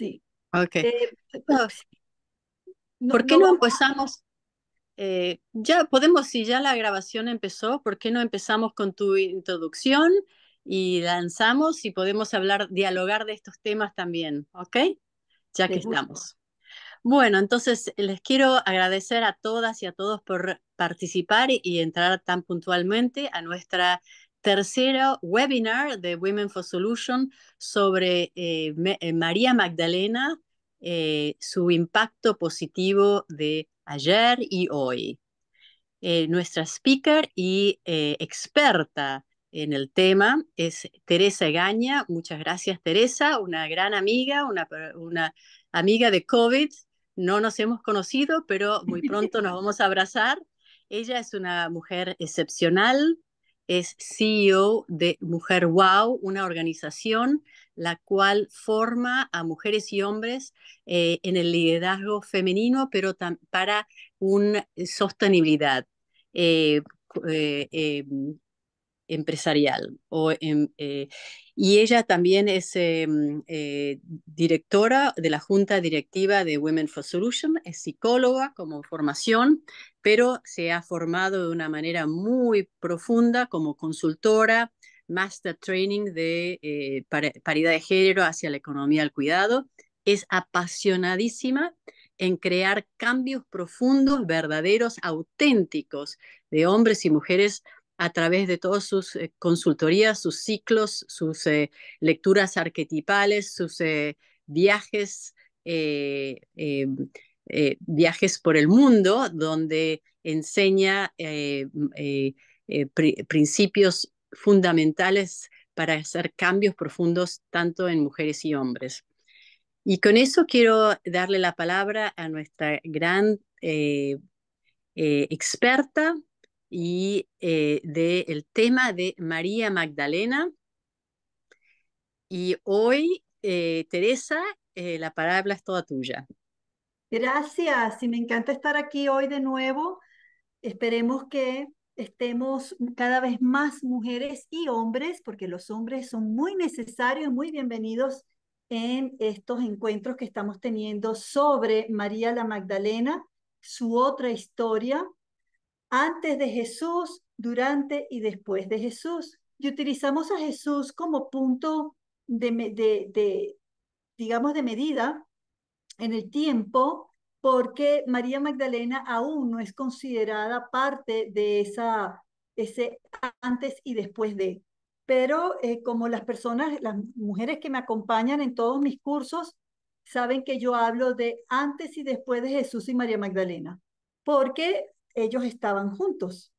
Sí. Ok. Eh, ¿Por qué no, empezamos? Eh, ya podemos, si ya la grabación empezó, ¿por qué no empezamos con tu introducción y lanzamos y podemos hablar, dialogar de estos temas también, ¿ok? Ya que estamos. Bueno, entonces les quiero agradecer a todas y a todos por participar y entrar tan puntualmente a nuestra tercero webinar de Women for Solution sobre eh, eh, María Magdalena, eh, su impacto positivo de ayer y hoy. nuestra speaker y experta en el tema es Teresa Gaña. Muchas gracias, Teresa, una gran amiga, una amiga de COVID. No nos hemos conocido, pero muy pronto nos vamos a abrazar. Ella es una mujer excepcional, es CEO de Mujer Wow, una organización la cual forma a mujeres y hombres eh, en el liderazgo femenino, pero para una eh, sostenibilidad. Eh, em, empresarial. Eh, y ella también es eh, mm, eh, directora de la Junta Directiva de Women for Solution, es psicóloga como formación, pero se ha formado de una manera muy profunda como consultora, master training de paridad de género hacia la economía del cuidado. Es apasionadísima en crear cambios profundos, verdaderos, auténticos de hombres y mujeres a través de todas sus eh, consultorías, sus ciclos, sus eh, lecturas arquetipales, sus eh, viajes, viajes por el mundo, donde enseña principios fundamentales para hacer cambios profundos tanto en mujeres y hombres. Y con eso quiero darle la palabra a nuestra gran experta y eh, del tema de María Magdalena. Y hoy, eh, Teresa, eh, la palabra es toda tuya. Gracias, y me encanta estar aquí hoy de nuevo. Esperemos que estemos cada vez más mujeres y hombres, porque los hombres son muy necesarios, muy bienvenidos en estos encuentros que estamos teniendo sobre María la Magdalena, su otra historia, antes de Jesús, durante y después de Jesús. Y utilizamos a Jesús como punto de, digamos, de medida en el tiempo, porque María Magdalena aún no es considerada parte de esa, ese antes y después de. Pero eh, como las personas, las mujeres que me acompañan en todos mis cursos, saben que yo hablo de antes y después de Jesús y María Magdalena, porque ellos estaban juntos.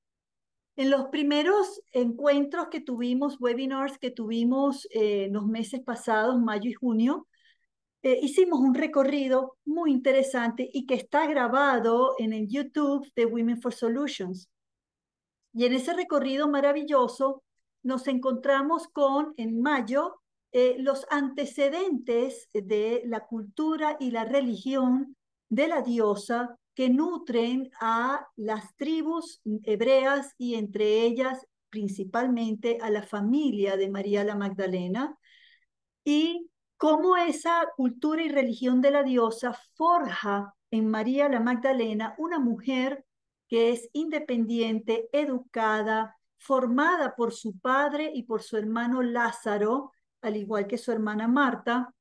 En los primeros encuentros que tuvimos, webinars que tuvimos en eh, los meses pasados, mayo y junio, eh, hicimos un recorrido muy interesante y que está grabado en el YouTube de Women for Solutions. Y en ese recorrido maravilloso nos encontramos con, en mayo, eh, los antecedentes de la cultura y la religión de la diosa que nutren a las tribus hebreas y entre ellas principalmente a la familia de María la Magdalena y cómo esa cultura y religión de la diosa forja en María la Magdalena una mujer que es independiente, educada, formada por su padre y por su hermano Lázaro, al igual que su hermana Marta,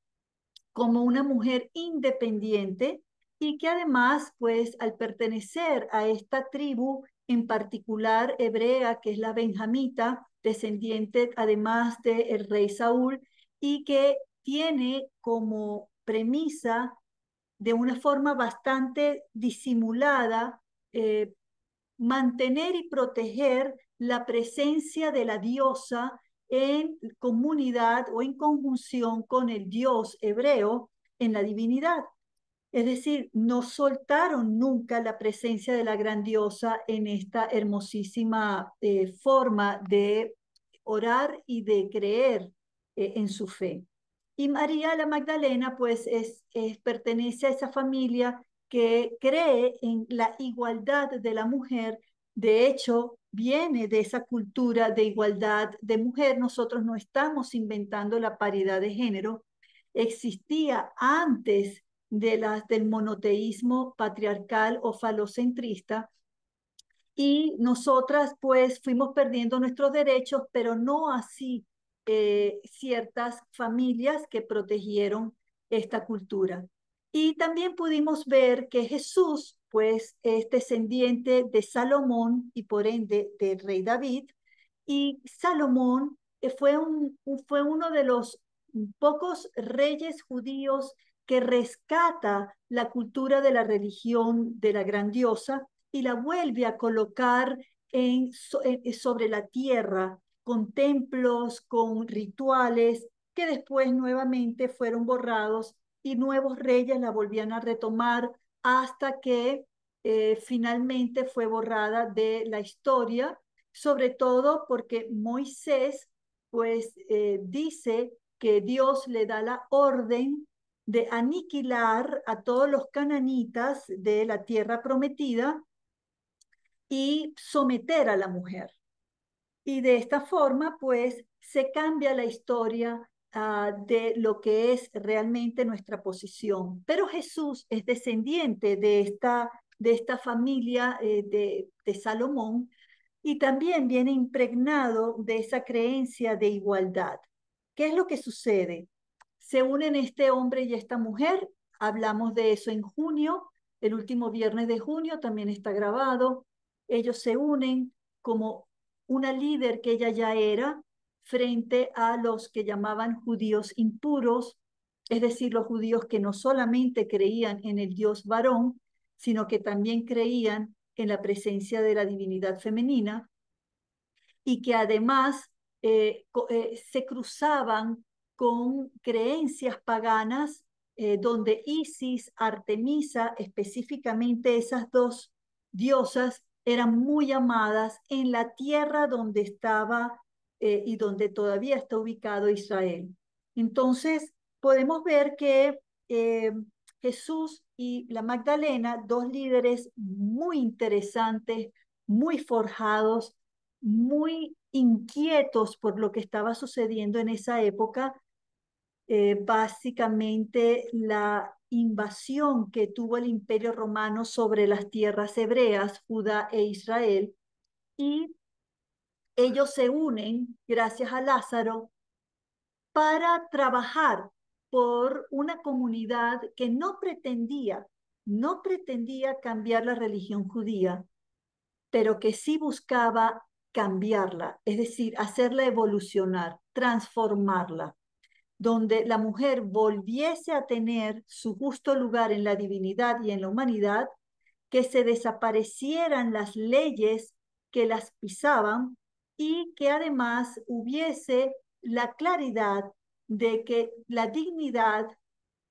como una mujer independiente y que además, pues al pertenecer a esta tribu, en particular hebrea, que es la benjamita, descendiente además del el rey Saúl, y que tiene como premisa de una forma bastante disimulada eh, mantener y proteger la presencia de la diosa en comunidad o en conjunción con el dios hebreo en la divinidad. Es decir, no soltaron nunca la presencia de la grandiosa en esta hermosísima eh, forma de orar y de creer eh, en su fe. Y María la Magdalena, pues, es, pertenece a esa familia que cree en la igualdad de la mujer. De hecho, viene de esa cultura de igualdad de mujer. Nosotros no estamos inventando la paridad de género. Existía antes de las, del monoteísmo patriarcal o falocentrista. Y nosotras pues fuimos perdiendo nuestros derechos, pero no así eh, ciertas familias que protegieron esta cultura. Y también pudimos ver que Jesús pues es descendiente de Salomón y por ende de rey David. Y Salomón eh, fue, un, fue uno de los pocos reyes judíos que rescata la cultura de la religión de la grandiosa y la vuelve a colocar en, eh, eh, sobre la tierra con templos, con rituales que después nuevamente fueron borrados y nuevos reyes la volvían a retomar hasta que eh, finalmente fue borrada de la historia, sobre todo porque Moisés pues dice que Dios le da la orden de aniquilar a todos los cananitas de la tierra prometida y someter a la mujer. Y de esta forma, pues, se cambia la historia ah, de lo que es realmente nuestra posición. Pero Jesús es descendiente de esta, de esta familia eh, de Salomón y también viene impregnado de esa creencia de igualdad. ¿Qué es lo que sucede? se unen este hombre y esta mujer. Hablamos de eso en junio, el último viernes de junio también está grabado. Ellos se unen como una líder que ella ya era frente a los que llamaban judíos impuros, es decir, los judíos que no solamente creían en el dios varón, sino que también creían en la presencia de la divinidad femenina y que además eh, eh, se cruzaban con creencias paganas eh, donde Isis, Artemisa, específicamente esas dos diosas, eran muy amadas en la tierra donde estaba eh, y donde todavía está ubicado Israel. Entonces, podemos ver que eh, Jesús y la Magdalena, dos líderes muy interesantes, muy forjados, muy inquietos por lo que estaba sucediendo en esa época, eh, básicamente la invasión que tuvo el imperio romano sobre las tierras hebreas, Judá e Israel, y ellos se unen, gracias a Lázaro, para trabajar por una comunidad que no pretendía, no pretendía cambiar la religión judía, pero que sí buscaba cambiarla, es decir, hacerla evolucionar, transformarla donde la mujer volviese a tener su justo lugar en la divinidad y en la humanidad, que se desaparecieran las leyes que las pisaban y que además hubiese la claridad de que la dignidad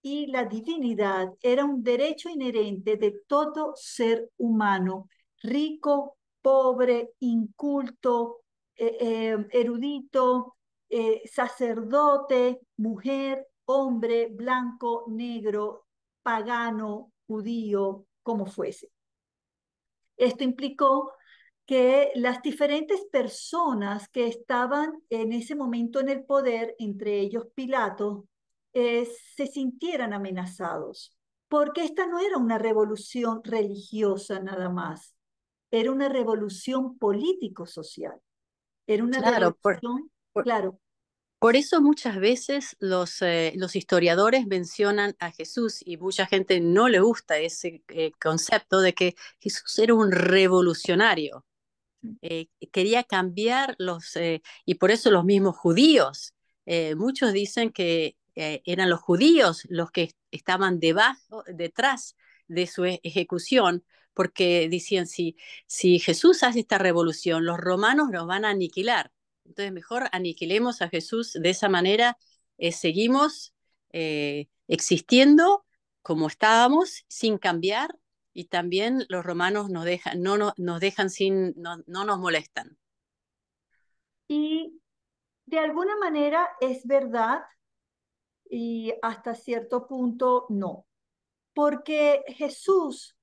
y la divinidad era un derecho inherente de todo ser humano, rico, pobre, inculto, eh, eh, erudito, eh, sacerdote, mujer, hombre, blanco, negro, pagano, judío, como fuese. Esto implicó que las diferentes personas que estaban en ese momento en el poder, entre ellos Pilato, eh, se sintieran amenazados, porque esta no era una revolución religiosa nada más, era una revolución político-social. Era una revolución Claro. Por eso muchas veces los, eh, los, historiadores mencionan a Jesús y mucha gente no le gusta ese eh, concepto de que Jesús era un revolucionario. Mm. Eh, quería cambiar los, y por eso los mismos judíos, muchos dicen que eran los judíos los que estaban debajo, detrás de su e, ejecución, porque decían, si, si Jesús hace esta revolución, los romanos nos van a aniquilar entonces, mejor aniquilemos a Jesús de esa manera, eh, seguimos eh, existiendo como estábamos, sin cambiar, y también los romanos nos dejan, no, nos dejan sin, no, nos molestan. Y de alguna manera es verdad y hasta cierto punto no, porque Jesús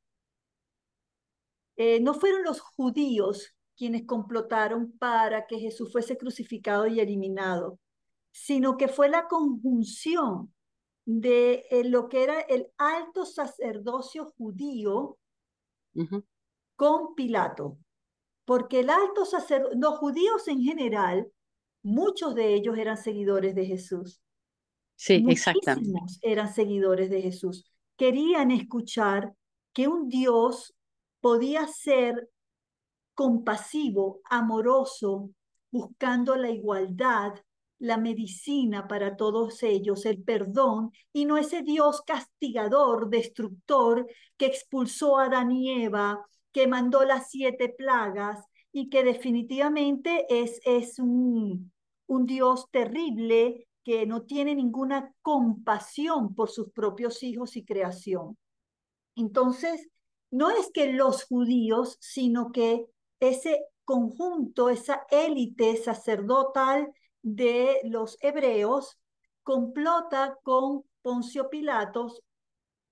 eh, no fueron los judíos quienes complotaron para que Jesús fuese crucificado y eliminado, sino que fue la conjunción de eh, lo que era el alto sacerdocio judío con Pilato. Porque el alto sacerdocio, los judíos en general, muchos de ellos eran seguidores de Jesús. Sí, exactamente. Eran seguidores de Jesús. Querían escuchar que un Dios podía ser compasivo, amoroso, buscando la igualdad, la medicina para todos ellos, el perdón, y no ese Dios castigador, destructor, que expulsó a Adán y Eva, que mandó las siete plagas y que definitivamente es, es un, un Dios terrible que no tiene ninguna compasión por sus propios hijos y creación. Entonces, no es que los judíos, sino que ese conjunto, esa élite sacerdotal de los hebreos complota con Poncio Pilatos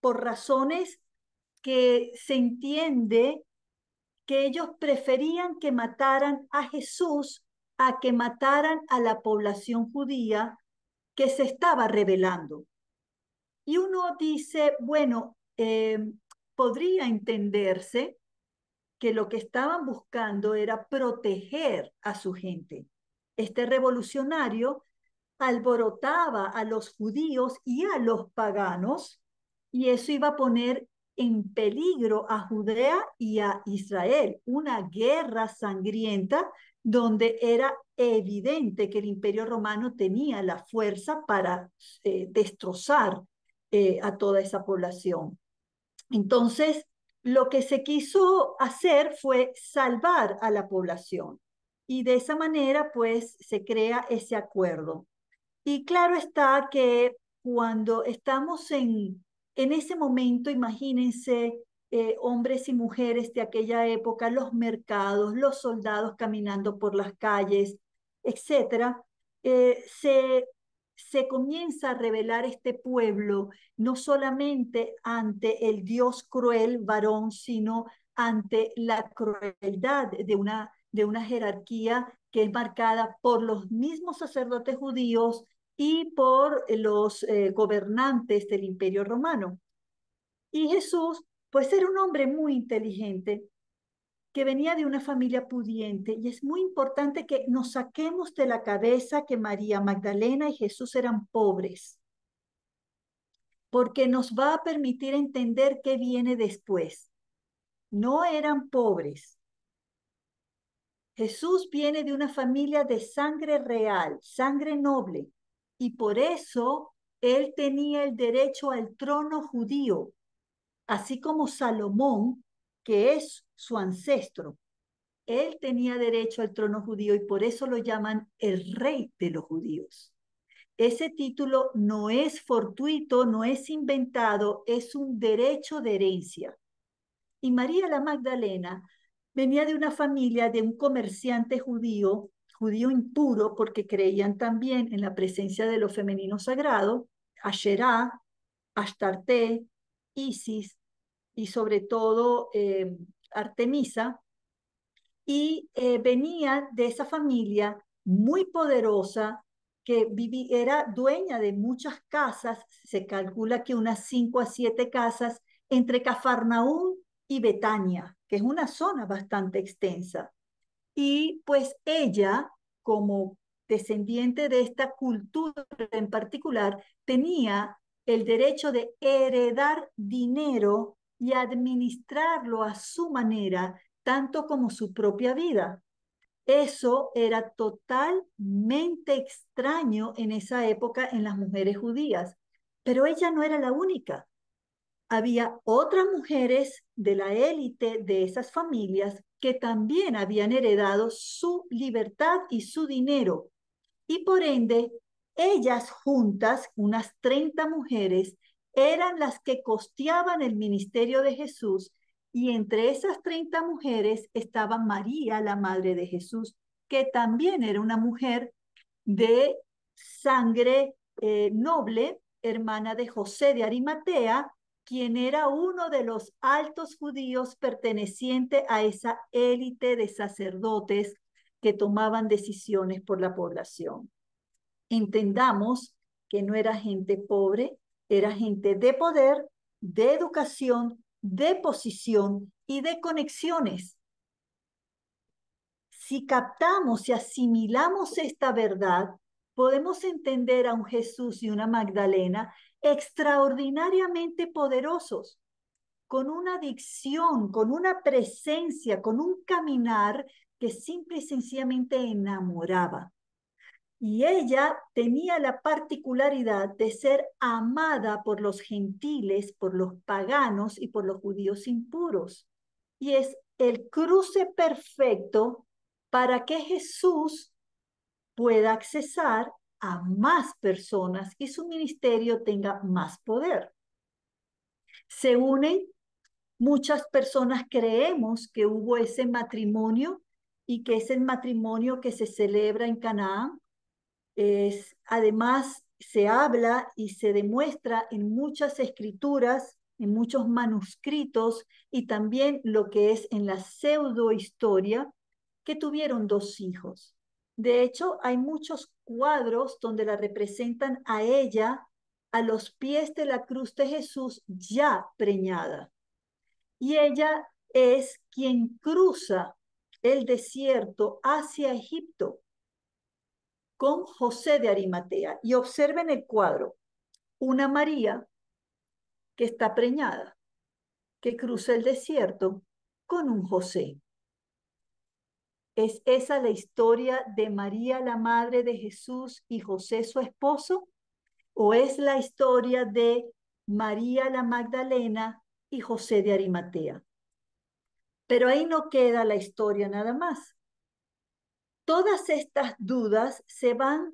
por razones que se entiende que ellos preferían que mataran a Jesús a que mataran a la población judía que se estaba rebelando. Y uno dice, bueno, eh, podría entenderse que lo que estaban buscando era proteger a su gente. Este revolucionario alborotaba a los judíos y a los paganos y eso iba a poner en peligro a Judea y a Israel, una guerra sangrienta donde era evidente que el imperio romano tenía la fuerza para eh, destrozar eh, a toda esa población. Entonces, lo que se quiso hacer fue salvar a la población y de esa manera pues se crea ese acuerdo. Y claro está que cuando estamos en, en ese momento, imagínense eh, hombres y mujeres de aquella época, los mercados, los soldados caminando por las calles, etcétera, eh, se se comienza a revelar este pueblo, no solamente ante el dios cruel varón, sino ante la crueldad de una, de una jerarquía que es marcada por los mismos sacerdotes judíos y por los eh, gobernantes del imperio romano. Y Jesús, pues ser un hombre muy inteligente, que venía de una familia pudiente y es muy importante que nos saquemos de la cabeza que María Magdalena y Jesús eran pobres, porque nos va a permitir entender qué viene después. No eran pobres. Jesús viene de una familia de sangre real, sangre noble, y por eso él tenía el derecho al trono judío, así como Salomón que es su ancestro. Él tenía derecho al trono judío y por eso lo llaman el rey de los judíos. Ese título no es fortuito, no es inventado, es un derecho de herencia. Y María la Magdalena venía de una familia de un comerciante judío, judío impuro, porque creían también en la presencia de lo femenino sagrado, Asherá, Astarté, Isis, y sobre todo eh, Artemisa, y eh, venía de esa familia muy poderosa que vivía era dueña de muchas casas, se calcula que unas cinco a siete casas entre Cafarnaúm y Betania, que es una zona bastante extensa. Y pues ella, como descendiente de esta cultura en particular, tenía el derecho de heredar dinero y administrarlo a su manera, tanto como su propia vida. Eso era totalmente extraño en esa época en las mujeres judías, pero ella no era la única. Había otras mujeres de la élite de esas familias que también habían heredado su libertad y su dinero. Y por ende, ellas juntas, unas 30 mujeres, eran las que costeaban el ministerio de Jesús y entre esas 30 mujeres estaba María, la madre de Jesús, que también era una mujer de sangre eh, noble, hermana de José de Arimatea, quien era uno de los altos judíos perteneciente a esa élite de sacerdotes que tomaban decisiones por la población. Entendamos que no era gente pobre, era gente de poder, de educación, de posición y de conexiones. Si captamos y asimilamos esta verdad, podemos entender a un Jesús y una Magdalena extraordinariamente poderosos, con una dicción, con una presencia, con un caminar que simple y sencillamente enamoraba. Y ella tenía la particularidad de ser amada por los gentiles, por los paganos y por los judíos impuros. Y es el cruce perfecto para que Jesús pueda accesar a más personas y su ministerio tenga más poder. Se unen muchas personas, creemos que hubo ese matrimonio y que es el matrimonio que se celebra en Canaán, es, además, se habla y se demuestra en muchas escrituras, en muchos manuscritos y también lo que es en la pseudohistoria, que tuvieron dos hijos. De hecho, hay muchos cuadros donde la representan a ella a los pies de la cruz de Jesús ya preñada. Y ella es quien cruza el desierto hacia Egipto con José de Arimatea. Y observen el cuadro, una María que está preñada, que cruza el desierto con un José. ¿Es esa la historia de María, la madre de Jesús, y José, su esposo? ¿O es la historia de María la Magdalena y José de Arimatea? Pero ahí no queda la historia nada más todas estas dudas se van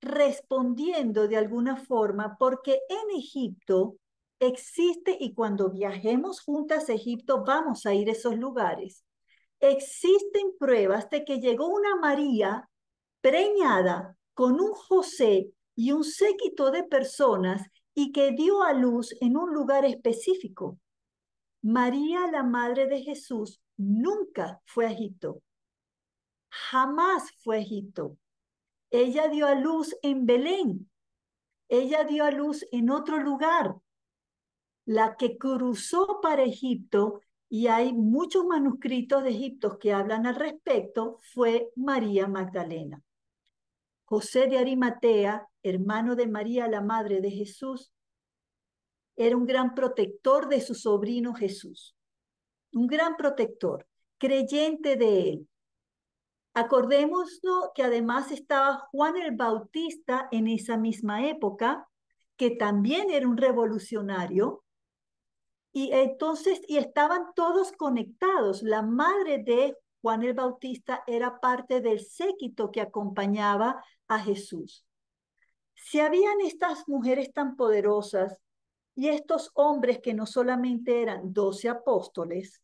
respondiendo de alguna forma porque en Egipto existe, y cuando viajemos juntas a Egipto vamos a ir a esos lugares, existen pruebas de que llegó una María preñada con un José y un séquito de personas y que dio a luz en un lugar específico. María, la madre de Jesús, nunca fue a Egipto jamás fue Egipto. Ella dio a luz en Belén. Ella dio a luz en otro lugar. La que cruzó para Egipto, y hay muchos manuscritos de Egipto que hablan al respecto, fue María Magdalena. José de Arimatea, hermano de María, la madre de Jesús, era un gran protector de su sobrino Jesús, un gran protector, creyente de él, Acordémonos que además estaba Juan el Bautista en esa misma época, que también era un revolucionario, y entonces, y estaban todos conectados. La madre de Juan el Bautista era parte del séquito que acompañaba a Jesús. Si habían estas mujeres tan poderosas y estos hombres que no solamente eran doce apóstoles,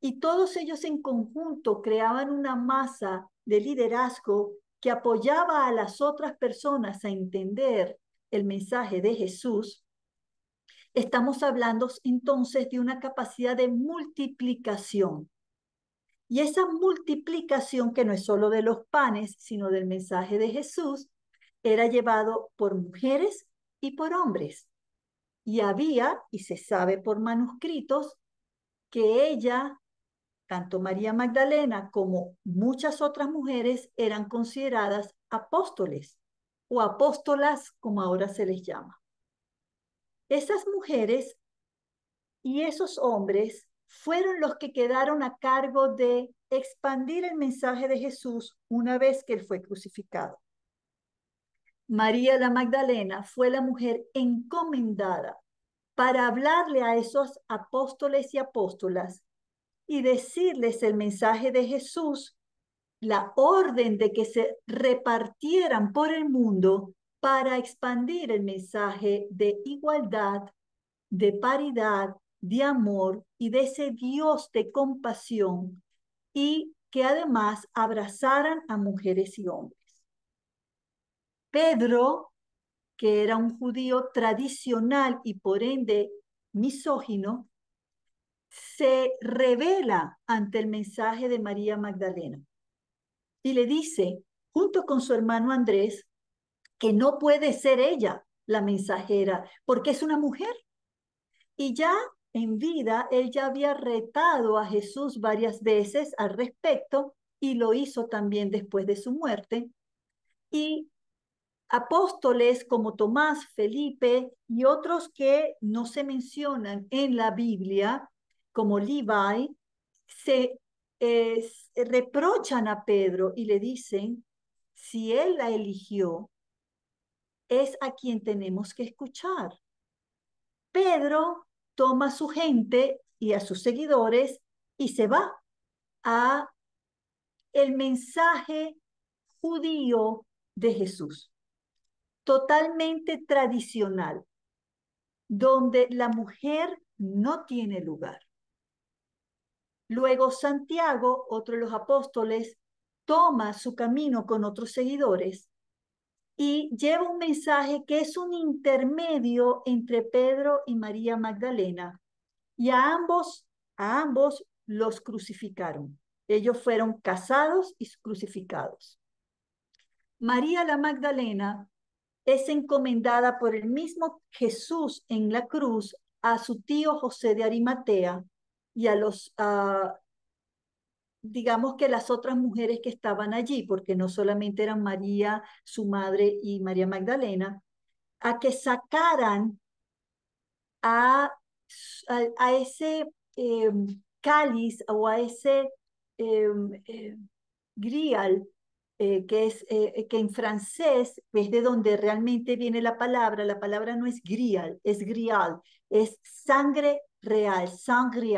y todos ellos en conjunto creaban una masa de liderazgo que apoyaba a las otras personas a entender el mensaje de Jesús, estamos hablando entonces de una capacidad de multiplicación. Y esa multiplicación, que no es solo de los panes, sino del mensaje de Jesús, era llevado por mujeres y por hombres. Y había, y se sabe por manuscritos, que ella tanto María Magdalena como muchas otras mujeres eran consideradas apóstoles o apóstolas como ahora se les llama. Esas mujeres y esos hombres fueron los que quedaron a cargo de expandir el mensaje de Jesús una vez que él fue crucificado. María la Magdalena fue la mujer encomendada para hablarle a esos apóstoles y apóstolas y decirles el mensaje de Jesús, la orden de que se repartieran por el mundo para expandir el mensaje de igualdad, de paridad, de amor y de ese Dios de compasión y que además abrazaran a mujeres y hombres. Pedro, que era un judío tradicional y por ende misógino, se revela ante el mensaje de María Magdalena y le dice, junto con su hermano Andrés, que no puede ser ella la mensajera, porque es una mujer. Y ya en vida, él ya había retado a Jesús varias veces al respecto y lo hizo también después de su muerte. Y apóstoles como Tomás, Felipe y otros que no se mencionan en la Biblia, como Levi, eh, se, reprochan a Pedro y le dicen, si él la eligió, es a quien tenemos que escuchar. Pedro toma a su gente y a sus seguidores y se va a el mensaje judío de Jesús, totalmente tradicional, donde la mujer no tiene lugar. Luego Santiago, otro de los apóstoles, toma su camino con otros seguidores y lleva un mensaje que es un intermedio entre Pedro y María Magdalena. Y a ambos, a ambos los crucificaron. Ellos fueron casados y crucificados. María la Magdalena es encomendada por el mismo Jesús en la cruz a su tío José de Arimatea y a los, digamos que las otras mujeres que estaban allí, porque no solamente eran María, su madre y María Magdalena, a que sacaran a, a, ese eh, cáliz o a ese eh, eh, grial, que, es, que en francés es de donde realmente viene la palabra, la palabra no es grial, es grial, es sangre real, sangre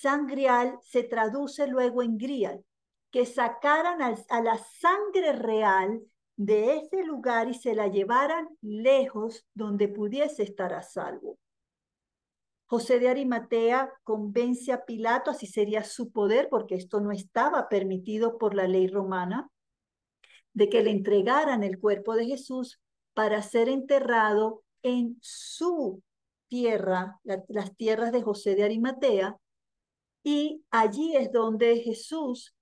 sangrial se traduce luego en grial, que sacaran a la sangre real de ese lugar y se la llevaran lejos donde pudiese estar a salvo. José de Arimatea convence a Pilato, así sería su poder, porque esto no estaba permitido por la ley romana, de que le entregaran el cuerpo de Jesús para ser enterrado en su tierra, las tierras de José de Arimatea, y allí es donde Jesús,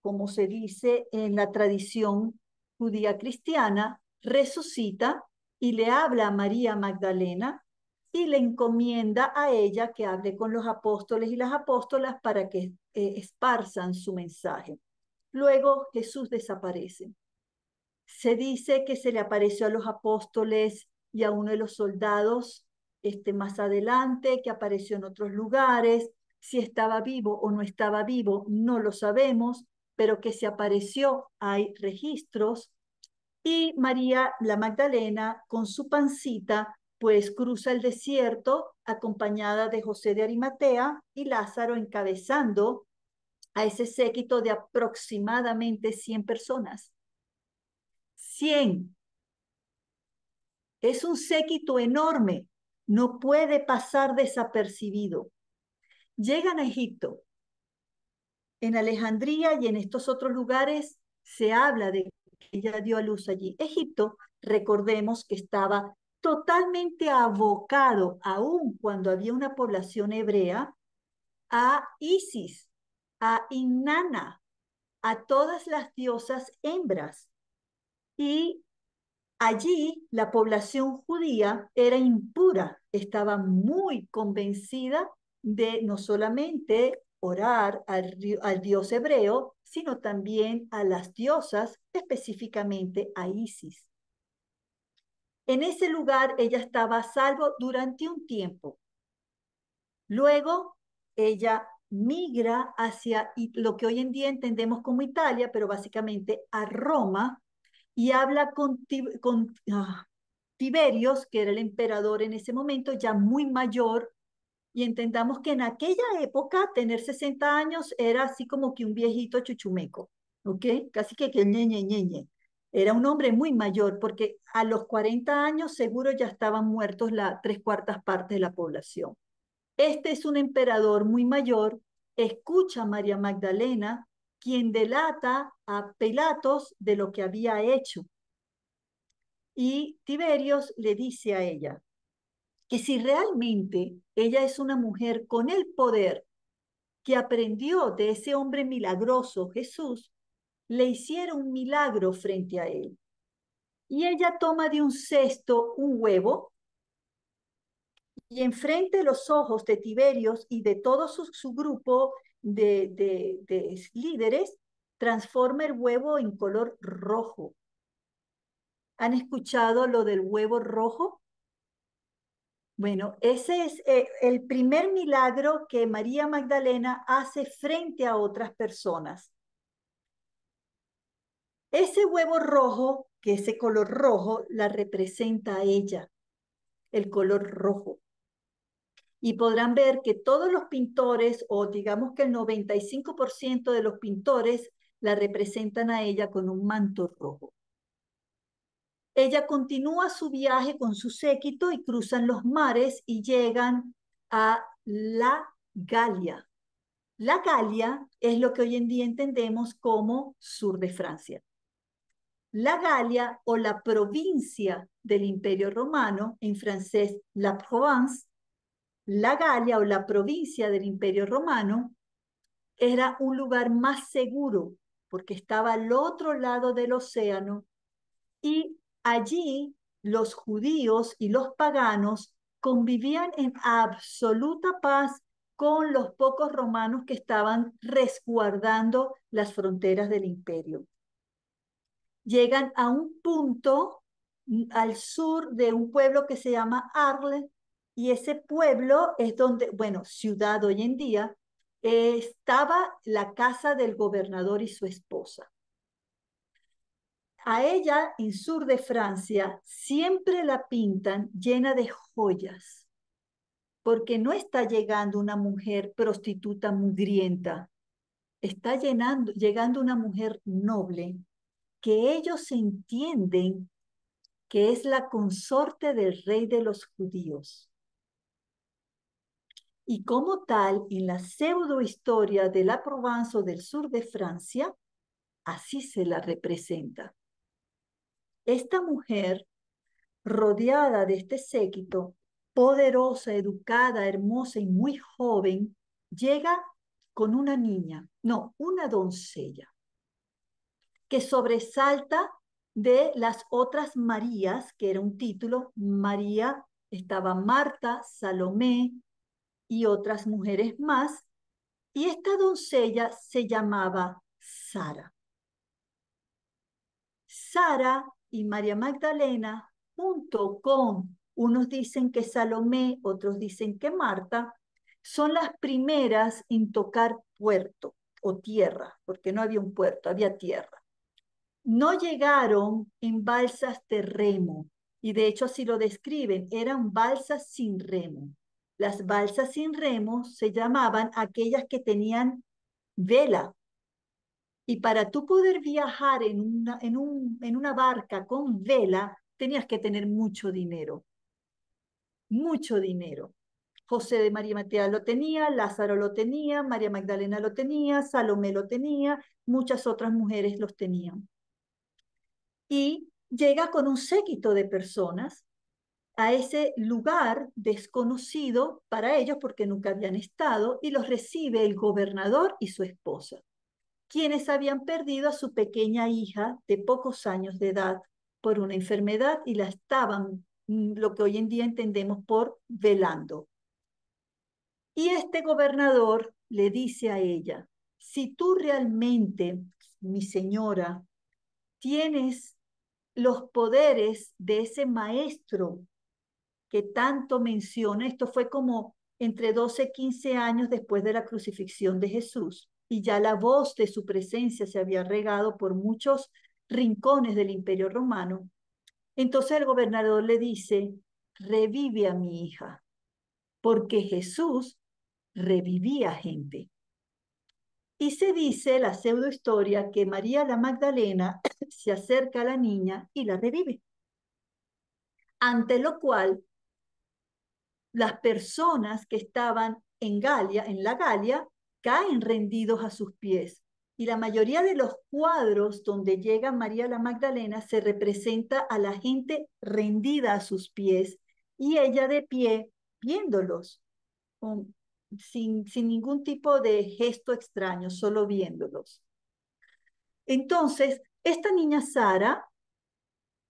como se dice en la tradición judía cristiana, resucita y le habla a María Magdalena y le encomienda a ella que hable con los apóstoles y las apóstolas para que eh, esparzan su mensaje. Luego Jesús desaparece. Se dice que se le apareció a los apóstoles y a uno de los soldados este, más adelante, que apareció en otros lugares, si estaba vivo o no estaba vivo, no lo sabemos, pero que se apareció, hay registros. Y María la Magdalena, con su pancita, pues cruza el desierto acompañada de José de Arimatea y Lázaro encabezando a ese séquito de aproximadamente 100 personas. 100. Es un séquito enorme, no puede pasar desapercibido llegan a Egipto. En Alejandría y en estos otros lugares se habla de que ella dio a luz allí. Egipto, recordemos que estaba totalmente abocado, aún cuando había una población hebrea, a Isis, a Inanna, a todas las diosas hembras. Y allí la población judía era impura, estaba muy convencida de no solamente orar al, dios hebreo, sino también a las diosas, específicamente a Isis. En ese lugar ella estaba a salvo durante un tiempo. Luego ella migra hacia lo que hoy en día entendemos como Italia, pero básicamente a Roma, y habla con, con ah, Tiberios, que era el emperador en ese momento, ya muy mayor, y entendamos que en aquella época tener 60 años era así como que un viejito chuchumeco, ¿ok? Casi que que ñeñe, ñeñe. Era un hombre muy mayor porque a los 40 años seguro ya estaban muertos la tres cuartas partes de la población. Este es un emperador muy mayor, escucha a María Magdalena, quien delata a Pilatos de lo que había hecho. Y Tiberios le dice a ella, que si realmente ella es una mujer con el poder que aprendió de ese hombre milagroso, Jesús, le hiciera un milagro frente a él. Y ella toma de un cesto un huevo y enfrente los ojos de Tiberios y de todo su, grupo de líderes, transforma el huevo en color rojo. ¿Han escuchado lo del huevo rojo? Bueno, ese es eh, el primer milagro que María Magdalena hace frente a otras personas. Ese huevo rojo, que ese color rojo, la representa a ella, el color rojo. Y podrán ver que todos los pintores, o digamos que el 95% de los pintores, la representan a ella con un manto rojo. Ella continúa su viaje con su séquito y cruzan los mares y llegan a la Galia. La Galia es lo que hoy en día entendemos como sur de Francia. La Galia o la provincia del Imperio Romano, en francés la Provence, la Galia o la provincia del Imperio Romano era un lugar más seguro porque estaba al otro lado del océano y Allí los judíos y los paganos convivían en absoluta paz con los pocos romanos que estaban resguardando las fronteras del imperio. Llegan a un punto mm, al sur de un pueblo que se llama Arles, y ese pueblo es donde, bueno, ciudad hoy en día, eh, estaba la casa del gobernador y su esposa. A ella en sur de Francia siempre la pintan llena de joyas, porque no está llegando una mujer prostituta mugrienta, está llegando una mujer noble, que ellos entienden que es la consorte del rey de los judíos. Y como tal, en la historia de la Provence del sur de Francia, así se la representa. Esta mujer, rodeada de este séquito, poderosa, educada, hermosa y muy joven, llega con una niña, no, una doncella, que sobresalta de las otras Marías, que era un título, María, estaba Marta, Salomé y otras mujeres más, y esta doncella se llamaba Sara. Sara y María Magdalena, junto con, unos dicen que Salomé, otros dicen que Marta, son las primeras en tocar puerto o tierra, porque no había un puerto, había tierra. No llegaron en balsas de remo, y de hecho así lo describen, eran balsas sin remo. Las balsas sin remo se llamaban aquellas que tenían vela, y para tú poder viajar en una, en, un, en una barca con vela, tenías que tener mucho dinero. Mucho dinero. José de María Matea lo tenía, Lázaro lo tenía, María Magdalena lo tenía, Salomé lo tenía, muchas otras mujeres los tenían. Y llega con un séquito de personas a ese lugar desconocido para ellos porque nunca habían estado y los recibe el gobernador y su esposa quienes habían perdido a su pequeña hija de pocos años de edad por una enfermedad y la estaban, mm, lo que hoy en día entendemos por velando. Y este gobernador le dice a ella, si tú realmente, mi señora, tienes los poderes de ese maestro que tanto menciona, esto fue como entre 12 y 15 años después de la crucifixión de Jesús, y ya la voz de su presencia se había regado por muchos rincones del imperio romano. Entonces el gobernador le dice, revive a mi hija, porque Jesús revivía gente. Y se dice la historia que María la Magdalena se acerca a la niña y la revive. Ante lo cual, las personas que estaban en Galia, en la Galia, caen rendidos a sus pies. Y la mayoría de los cuadros donde llega María la Magdalena se representa a la gente rendida a sus pies y ella de pie viéndolos, sin, sin ningún tipo de gesto extraño, solo viéndolos. Entonces, esta niña Sara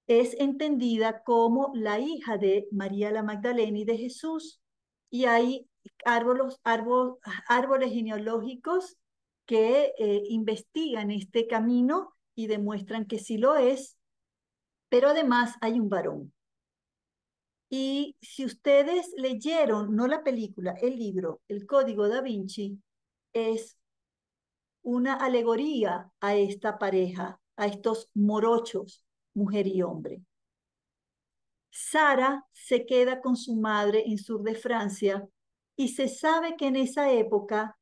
es entendida como la hija de María la Magdalena y de Jesús. Y ahí árboles, árboles genealógicos que eh, investigan este camino y demuestran que sí lo es, pero además hay un varón. Y si ustedes leyeron, no la película, el libro, El Código da Vinci, es una alegoría a esta pareja, a estos morochos, mujer y hombre. Sara se queda con su madre en sur de Francia y se sabe que en esa época,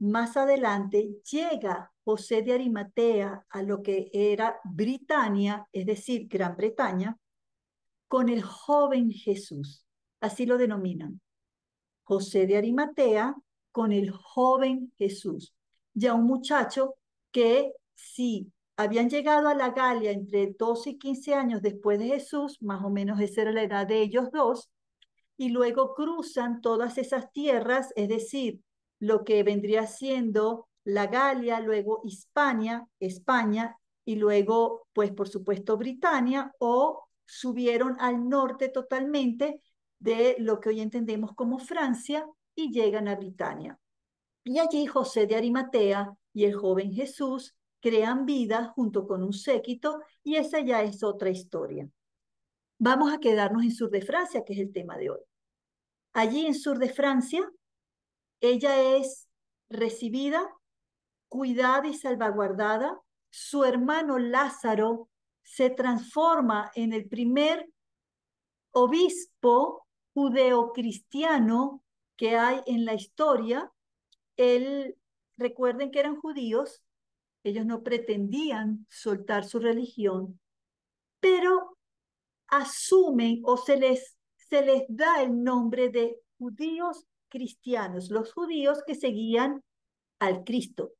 más adelante, llega José de Arimatea a lo que era Britania, es decir, Gran Bretaña, con el joven Jesús. Así lo denominan. José de Arimatea con el joven Jesús. Ya un muchacho que si habían llegado a la Galia entre 12 y 15 años después de Jesús, más o menos esa era la edad de ellos dos, y luego cruzan todas esas tierras, es decir, lo que vendría siendo la Galia, luego Hispania, España, y luego, pues por supuesto, Britania, o subieron al norte totalmente de lo que hoy entendemos como Francia y llegan a Britania. Y allí José de Arimatea y el joven Jesús crean vida junto con un séquito y esa ya es otra historia. Vamos a quedarnos en sur de Francia, que es el tema de hoy. Allí en sur de Francia, ella es recibida, cuidada y salvaguardada. Su hermano Lázaro se transforma en el primer obispo judeocristiano que hay en la historia. Él, recuerden que eran judíos, ellos no pretendían soltar su religión, pero asumen o se les se les da el nombre de judíos cristianos, los judíos que seguían al Cristo.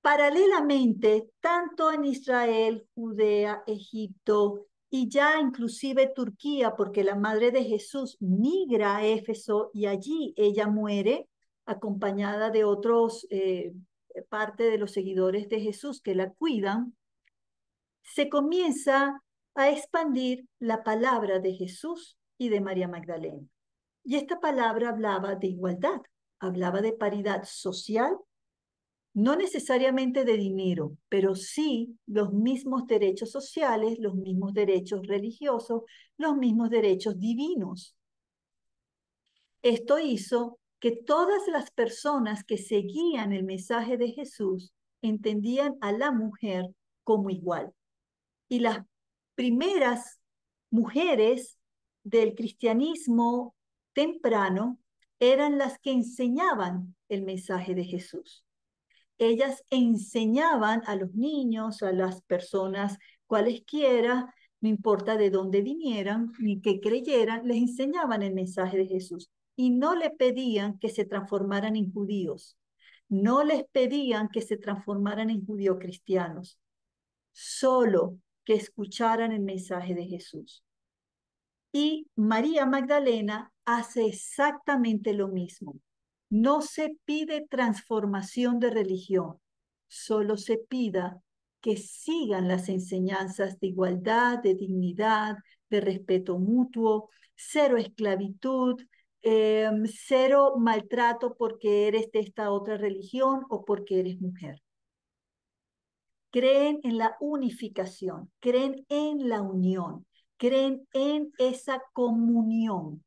Paralelamente, tanto en Israel, Judea, Egipto y ya inclusive Turquía, porque la madre de Jesús migra a Éfeso y allí ella muere acompañada de otros eh, parte de los seguidores de Jesús que la cuidan, se comienza a expandir la palabra de Jesús y de María Magdalena. Y esta palabra hablaba de igualdad, hablaba de paridad social, no necesariamente de dinero, pero sí los mismos derechos sociales, los mismos derechos religiosos, los mismos derechos divinos. Esto hizo que todas las personas que seguían el mensaje de Jesús entendían a la mujer como igual. Y las primeras mujeres del cristianismo temprano eran las que enseñaban el mensaje de Jesús. Ellas enseñaban a los niños, a las personas cualesquiera, no importa de dónde vinieran ni que creyeran, les enseñaban el mensaje de Jesús y no le pedían que se transformaran en judíos, no les pedían que se transformaran en judío cristianos. Solo que escucharan el mensaje de Jesús. Y María Magdalena hace exactamente lo mismo. No se pide transformación de religión, solo se pida que sigan las enseñanzas de igualdad, de dignidad, de respeto mutuo, cero esclavitud, em, cero maltrato porque eres de esta otra religión o porque eres mujer creen en la unificación, creen en la unión, creen en esa comunión.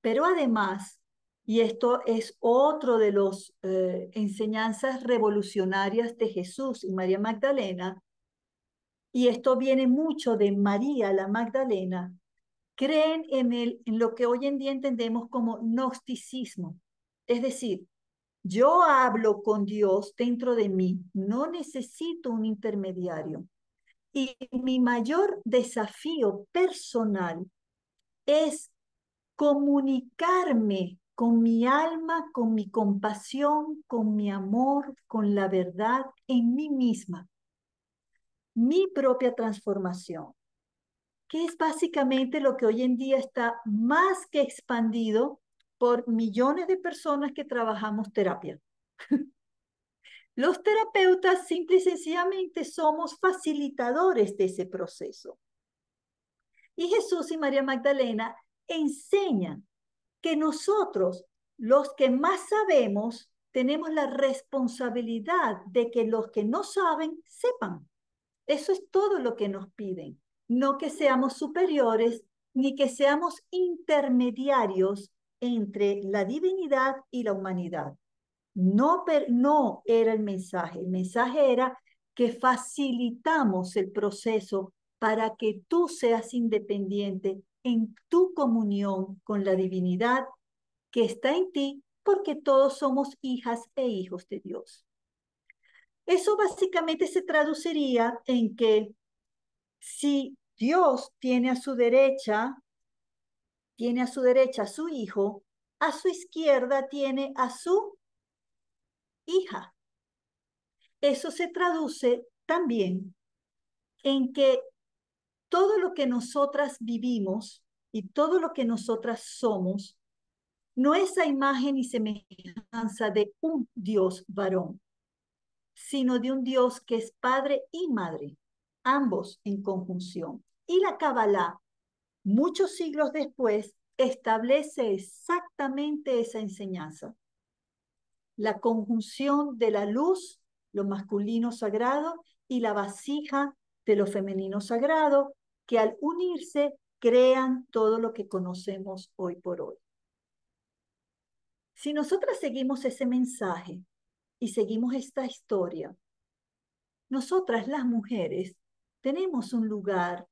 Pero además, y esto es otro de las eh, enseñanzas revolucionarias de Jesús y María Magdalena, y esto viene mucho de María la Magdalena, creen en, el, en lo que hoy en día entendemos como gnosticismo, es decir, yo hablo con Dios dentro de mí, no necesito un intermediario. Y mi mayor desafío personal es comunicarme con mi alma, con mi compasión, con mi amor, con la verdad en mí misma. Mi propia transformación, que es básicamente lo que hoy en día está más que expandido por millones de personas que trabajamos terapia. Los terapeutas simple y sencillamente somos facilitadores de ese proceso. Y Jesús y María Magdalena enseñan que nosotros, los que más sabemos, tenemos la responsabilidad de que los que no saben sepan. Eso es todo lo que nos piden. No que seamos superiores ni que seamos intermediarios entre la divinidad y la humanidad. No, no era el mensaje, el mensaje era que facilitamos el proceso para que tú seas independiente en tu comunión con la divinidad que está en ti, porque todos somos hijas e hijos de Dios. Eso básicamente se traduciría en que si Dios tiene a su derecha tiene a su derecha a su hijo, a su izquierda tiene a su hija. Eso se traduce también en que todo lo que nosotras vivimos y todo lo que nosotras somos no es la imagen y semejanza de un Dios varón, sino de un Dios que es padre y madre, ambos en conjunción. Y la Kabbalah muchos siglos después, establece exactamente esa enseñanza. La conjunción de la luz, lo masculino sagrado, y la vasija de lo femenino sagrado, que al unirse crean todo lo que conocemos hoy por hoy. Si nosotras seguimos ese mensaje y seguimos esta historia, nosotras las mujeres tenemos un lugar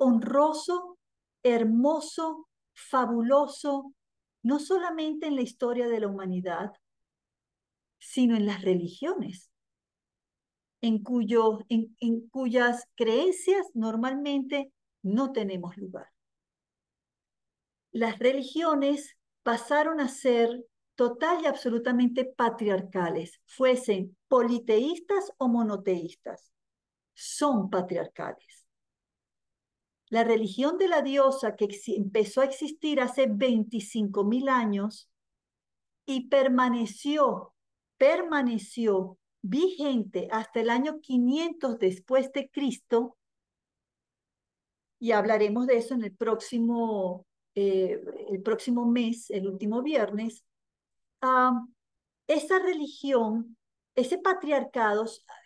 honroso, hermoso, fabuloso, no solamente en la historia de la humanidad, sino en las religiones, en, en, cuyas creencias normalmente no tenemos lugar. Las religiones pasaron a ser total y absolutamente patriarcales, fuesen politeístas o monoteístas, son patriarcales la religión de la diosa que empezó a existir hace 25.000 mil años y permaneció, permaneció vigente hasta el año 500 después de Cristo. Y hablaremos de eso en el próximo, eh, el próximo mes, el último viernes. esa religión, ese patriarcado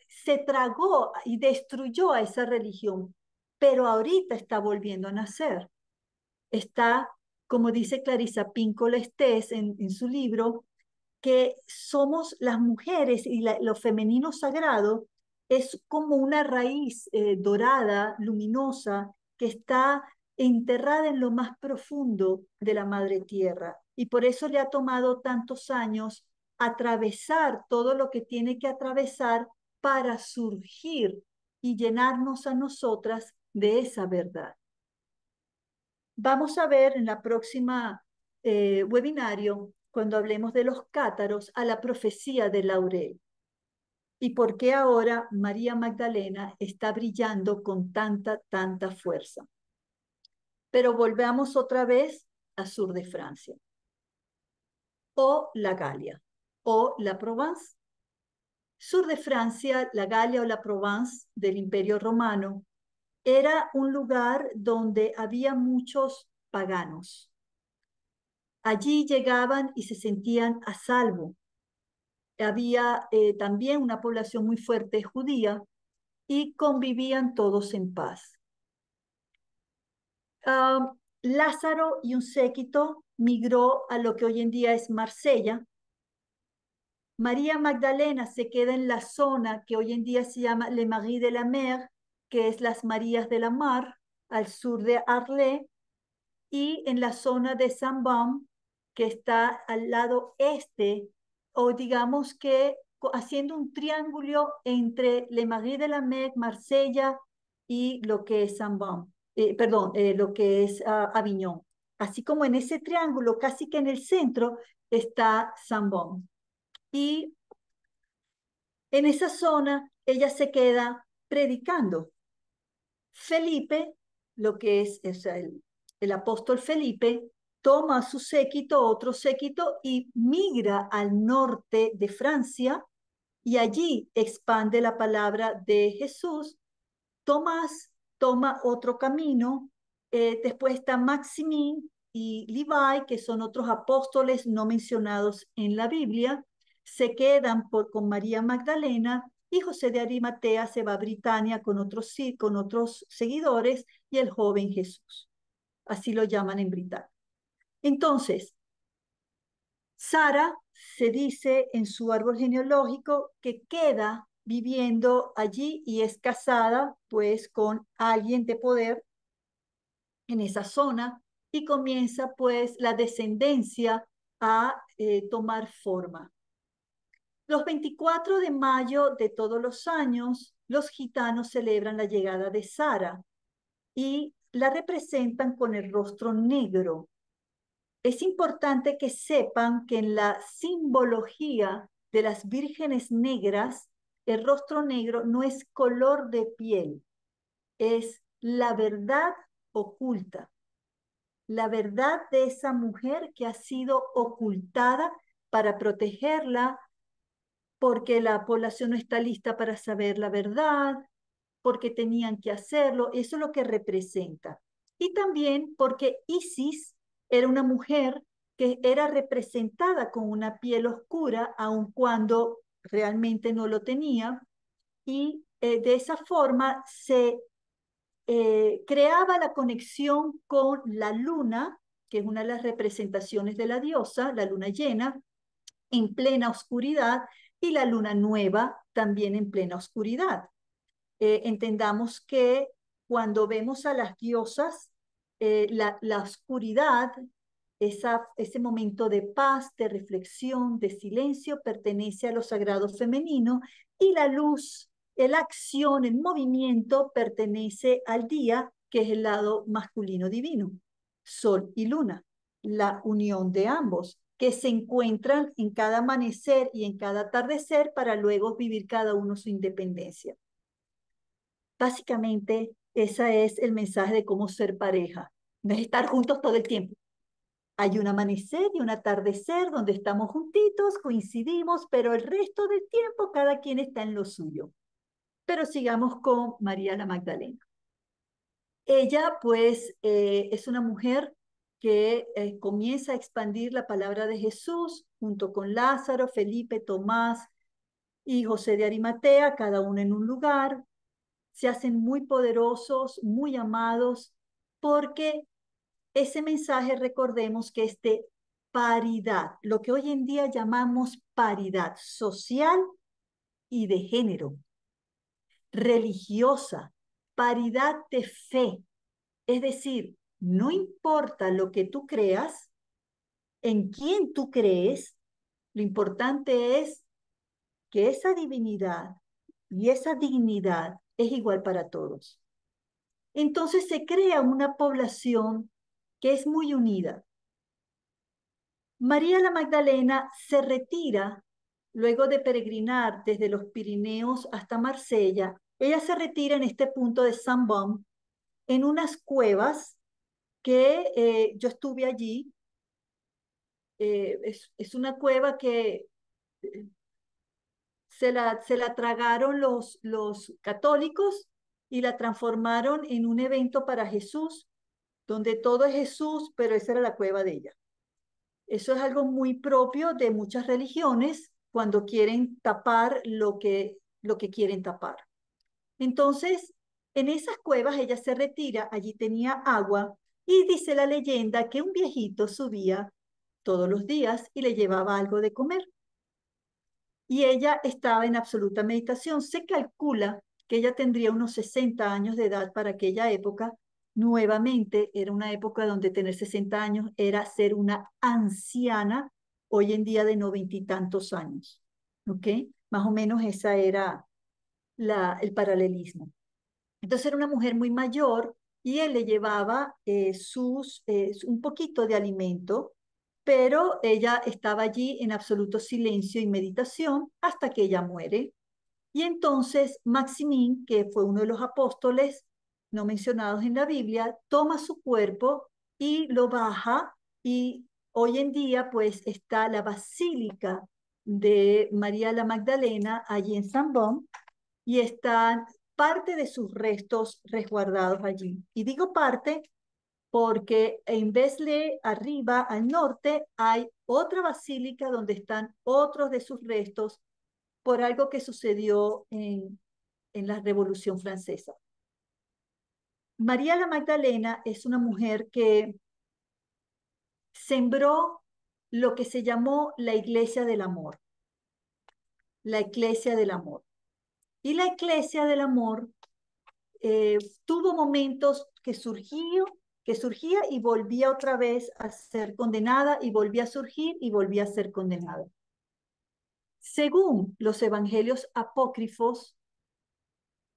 se tragó y destruyó a esa religión pero ahorita está volviendo a nacer. Está, como dice Clarisa Píncola Estés en, su libro, que somos las mujeres y lo femenino sagrado es como una raíz eh, dorada, luminosa, que está enterrada en lo más profundo de la madre tierra. Y por eso le ha tomado tantos años atravesar todo lo que tiene que atravesar para surgir y llenarnos a nosotras de esa verdad. Vamos a ver en la próxima eh, webinario, cuando hablemos de los cátaros, a la profecía de Laurel y por qué ahora María Magdalena está brillando con tanta, tanta fuerza. Pero volvamos otra vez a sur de Francia, o la Galia, o la Provence. Sur de Francia, la Galia o la Provence del Imperio Romano era un lugar donde había muchos paganos. Allí llegaban y se sentían a salvo. Había eh, también una población muy fuerte judía y convivían todos en paz. Ah, Lázaro y un séquito migró a lo que hoy en día es Marsella. María Magdalena se queda en la zona que hoy en día se llama Le Marie de la Mer que es las Marías de la Mar, al sur de Arlé, y en la zona de Sambam, que está al lado este, o digamos que haciendo un triángulo entre Le Marais de la Mer, Marsella y lo que es Sambam, eh, perdón, eh, lo que es Avignon. Ah, Aviñón. Así como en ese triángulo, casi que en el centro, está Sambón. Y en esa zona ella se queda predicando Felipe, lo que es, el, el apóstol Felipe, toma su séquito, otro séquito, y migra al norte de Francia, y allí expande la palabra de Jesús. Tomás toma otro camino, eh, después está Maximín y Levi, que son otros apóstoles no mencionados en la Biblia, se quedan con María Magdalena y José de Arimatea se va a Britania con otros, con otros seguidores y el joven Jesús. Así lo llaman en Britania. Entonces, Sara se dice en su árbol genealógico que queda viviendo allí y es casada pues con alguien de poder en esa zona y comienza pues la descendencia a eh, tomar forma. Los 24 de mayo de todos los años, los gitanos celebran la llegada de Sara y la representan con el rostro negro. Es importante que sepan que en la simbología de las vírgenes negras, el rostro negro no es color de piel, es la verdad oculta, la verdad de esa mujer que ha sido ocultada para protegerla porque la población no está lista para saber la verdad, porque tenían que hacerlo, eso es lo que representa. Y también porque Isis era una mujer que era representada con una piel oscura, aun cuando realmente no lo tenía, y eh, de esa forma se eh, creaba la conexión con la luna, que es una de las representaciones de la diosa, la luna llena, en plena oscuridad, y la luna nueva también en plena oscuridad. Eh, entendamos que cuando vemos a las diosas, eh, la, la, oscuridad, esa, ese momento de paz, de reflexión, de silencio, pertenece a lo sagrado femenino y la luz, la acción, el movimiento pertenece al día, que es el lado masculino divino, sol y luna, la unión de ambos se encuentran en cada amanecer y en cada atardecer para luego vivir cada uno su independencia. Básicamente, ese es el mensaje de cómo ser pareja. No es estar juntos todo el tiempo. Hay un amanecer y un atardecer donde estamos juntitos, coincidimos, pero el resto del tiempo cada quien está en lo suyo. Pero sigamos con María la Magdalena. Ella pues eh, es una mujer que eh, comienza a expandir la palabra de Jesús junto con Lázaro, Felipe, Tomás y José de Arimatea, cada uno en un lugar. Se hacen muy poderosos, muy amados, porque ese mensaje, recordemos que este paridad, lo que hoy en día llamamos paridad social y de género, religiosa, paridad de fe. Es decir, no importa lo que tú creas, en quién tú crees, lo importante es que esa divinidad y esa dignidad es igual para todos. Entonces se crea una población que es muy unida. María la Magdalena se retira luego de peregrinar desde los Pirineos hasta Marsella. Ella se retira en este punto de Bon en unas cuevas que eh, yo estuve allí. Eh, es, una cueva que eh, se la, se la tragaron los, los católicos y la transformaron en un evento para Jesús, donde todo es Jesús, pero esa era la cueva de ella. Eso es algo muy propio de muchas religiones cuando quieren tapar lo que, lo que quieren tapar. Entonces, en esas cuevas ella se retira, allí tenía agua, y dice la leyenda que un viejito subía todos los días y le llevaba algo de comer. Y ella estaba en absoluta meditación. Se calcula que ella tendría unos 60 años de edad para aquella época. Nuevamente era una época donde tener 60 años era ser una anciana hoy en día de noventa y tantos años. Más o menos esa era la, el paralelismo. Entonces era una mujer muy mayor y él le llevaba eh, sus, eh, un poquito de alimento, pero ella estaba allí en absoluto silencio y meditación hasta que ella muere. Y entonces Maximín, que fue uno de los apóstoles no mencionados en la Biblia, toma su cuerpo y lo baja y hoy en día pues está la basílica de María la Magdalena allí en Zambón y están parte de sus restos resguardados allí. Y digo parte porque en Besle arriba al norte hay otra basílica donde están otros de sus restos por algo que sucedió en la Revolución Francesa. María la Magdalena es una mujer que sembró lo que se llamó la Iglesia del Amor. La Iglesia del Amor. Y la iglesia del amor eh, tuvo momentos que surgió, que surgía y volvía otra vez a ser condenada y volvía a surgir y volvía a ser condenada. Según los evangelios apócrifos,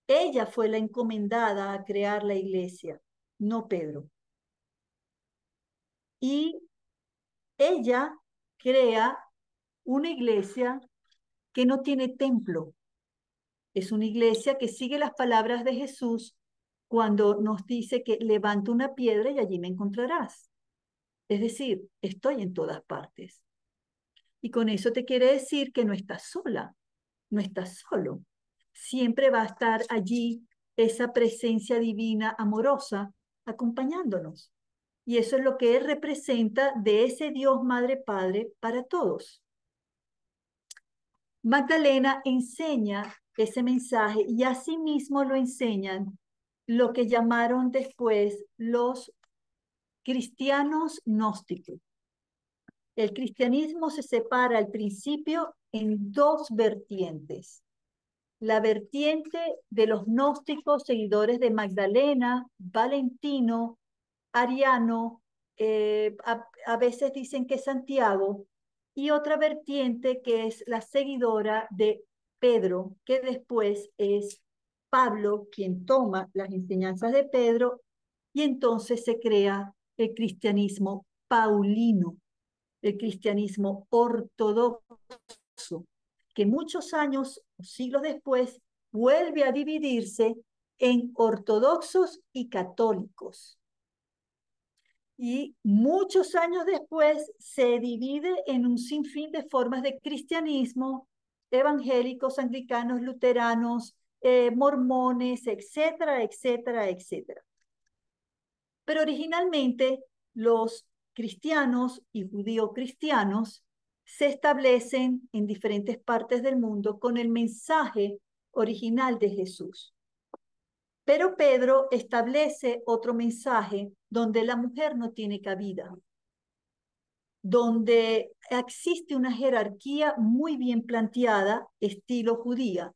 ella fue la encomendada a crear la iglesia, no Pedro. Y ella crea una iglesia que no tiene templo, es una iglesia que sigue las palabras de Jesús cuando nos dice que levanto una piedra y allí me encontrarás. Es decir, estoy en todas partes. Y con eso te quiere decir que no estás sola, no estás solo. Siempre va a estar allí esa presencia divina amorosa acompañándonos. Y eso es lo que Él representa de ese Dios Madre Padre para todos. Magdalena enseña ese mensaje y asimismo lo enseñan lo que llamaron después los cristianos gnósticos. El cristianismo se separa al principio en dos vertientes. La vertiente de los gnósticos seguidores de Magdalena, Valentino, Ariano, eh, a, a veces dicen que Santiago, y otra vertiente que es la seguidora de Pedro, que después es Pablo quien toma las enseñanzas de Pedro y entonces se crea el cristianismo paulino, el cristianismo ortodoxo, que muchos años o siglos después vuelve a dividirse en ortodoxos y católicos. Y muchos años después se divide en un sinfín de formas de cristianismo evangélicos, anglicanos, luteranos, eh, mormones, etcétera, etcétera, etcétera. Pero originalmente los cristianos y judío-cristianos se establecen en diferentes partes del mundo con el mensaje original de Jesús. Pero Pedro establece otro mensaje donde la mujer no tiene cabida donde existe una jerarquía muy bien planteada, estilo judía,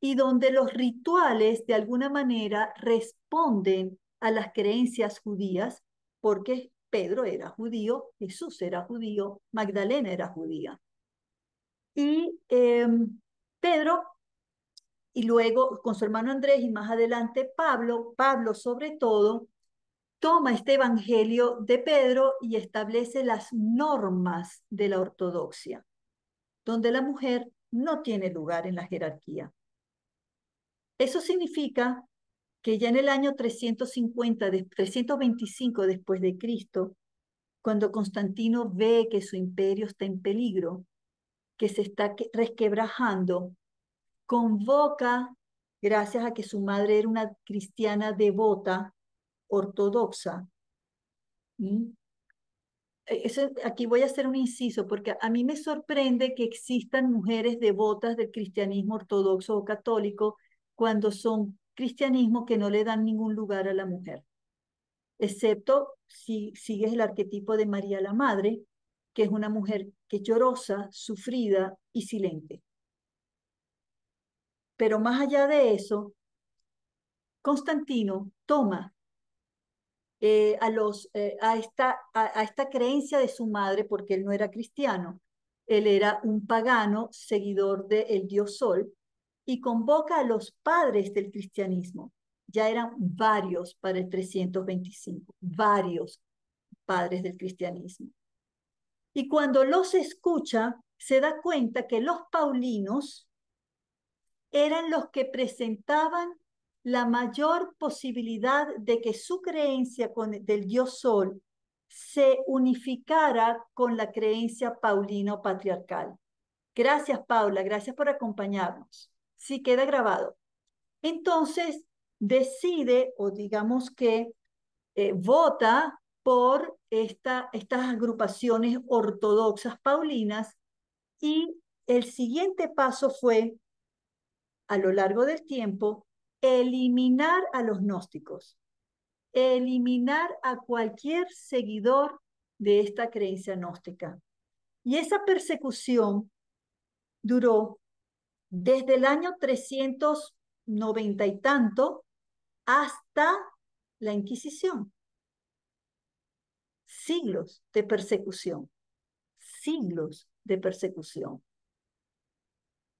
y donde los rituales de alguna manera responden a las creencias judías, porque Pedro era judío, Jesús era judío, Magdalena era judía. Y em, Pedro, y luego con su hermano Andrés, y más adelante Pablo, Pablo sobre todo, toma este Evangelio de Pedro y establece las normas de la ortodoxia, donde la mujer no tiene lugar en la jerarquía. Eso significa que ya en el año 350, 325 después de Cristo, cuando Constantino ve que su imperio está en peligro, que se está resquebrajando, convoca, gracias a que su madre era una cristiana devota, ortodoxa. E, aquí voy a hacer un inciso, porque a mí me sorprende que existan mujeres devotas del cristianismo ortodoxo o católico cuando son cristianismo que no le dan ningún lugar a la mujer, excepto si sigues el arquetipo de María la Madre, que es una mujer que llorosa, sufrida y silente. Pero más allá de eso, Constantino toma eh, a, los, eh, a, esta, a, esta creencia de su madre, porque él no era cristiano, él era un pagano seguidor del dios Sol, y convoca a los padres del cristianismo. Ya eran varios para el 325, varios padres del cristianismo. Y cuando los escucha, se da cuenta que los paulinos eran los que presentaban la mayor posibilidad de que su creencia del dios sol se unificara con la creencia paulino-patriarcal. Gracias, Paula, gracias por acompañarnos. Sí, queda grabado. Entonces, decide, o digamos que eh, vota por esta, estas agrupaciones ortodoxas paulinas y el siguiente paso fue, a lo largo del tiempo, eliminar a los gnósticos, eliminar a cualquier seguidor de esta creencia gnóstica. Y esa persecución duró desde el año 390 y tanto hasta la Inquisición. Siglos de persecución, siglos de persecución.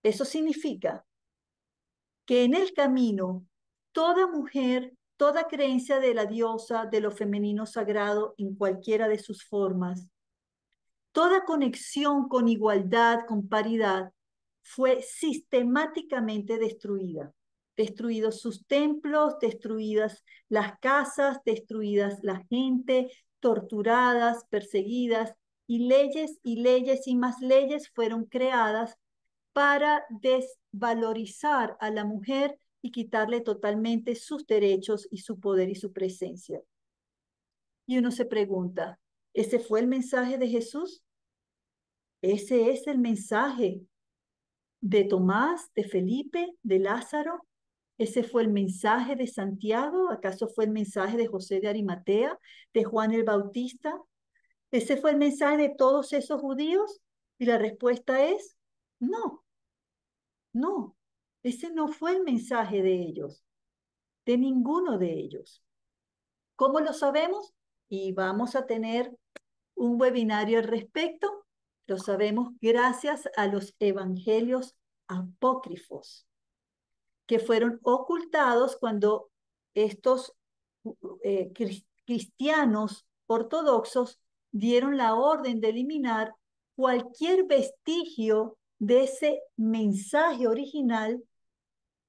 Eso significa que en el camino toda mujer, toda creencia de la diosa, de lo femenino sagrado en cualquiera de sus formas, toda conexión con igualdad, con paridad, fue sistemáticamente destruida. Destruidos sus templos, destruidas las casas, destruidas la gente, torturadas, perseguidas, y leyes y leyes y más leyes fueron creadas para desvalorizar a la mujer y quitarle totalmente sus derechos y su poder y su presencia. Y uno se pregunta, ¿ese fue el mensaje de Jesús? Ese es el mensaje de Tomás, de Felipe, de Lázaro. Ese fue el mensaje de Santiago. ¿Acaso fue el mensaje de José de Arimatea, de Juan el Bautista? ¿Ese fue el mensaje de todos esos judíos? Y la respuesta es no. No, ese no fue el mensaje de ellos, de ninguno de ellos. ¿Cómo lo sabemos? Y vamos a tener un webinario al respecto. Lo sabemos gracias a los evangelios apócrifos que fueron ocultados cuando estos eh, cristianos ortodoxos dieron la orden de eliminar cualquier vestigio de ese mensaje original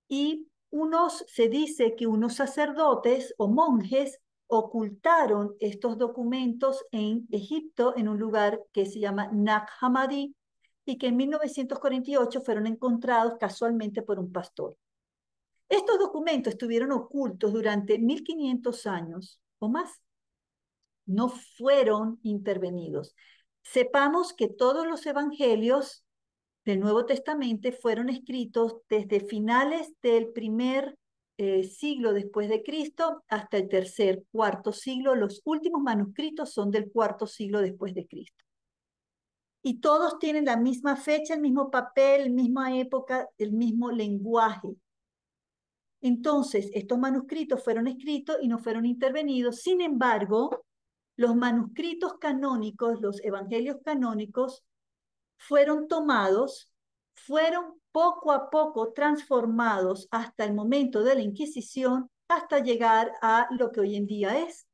y unos, se dice que unos sacerdotes o monjes ocultaron estos documentos en Egipto, en un lugar que se llama Nag Hammadi, y que en 1948 fueron encontrados casualmente por un pastor. Estos documentos estuvieron ocultos durante 1500 años o más. No fueron intervenidos. Sepamos que todos los evangelios del Nuevo Testamento fueron escritos desde finales del primer eh, siglo después de Cristo hasta el tercer, cuarto siglo. Los últimos manuscritos son del cuarto siglo después de Cristo. Y todos tienen la misma fecha, el mismo papel, la misma época, el mismo lenguaje. Entonces, estos manuscritos fueron escritos y no fueron intervenidos. Sin embargo, los manuscritos canónicos, los evangelios canónicos, fueron tomados, fueron poco a poco transformados hasta el momento de la Inquisición, hasta llegar a lo que hoy en día es.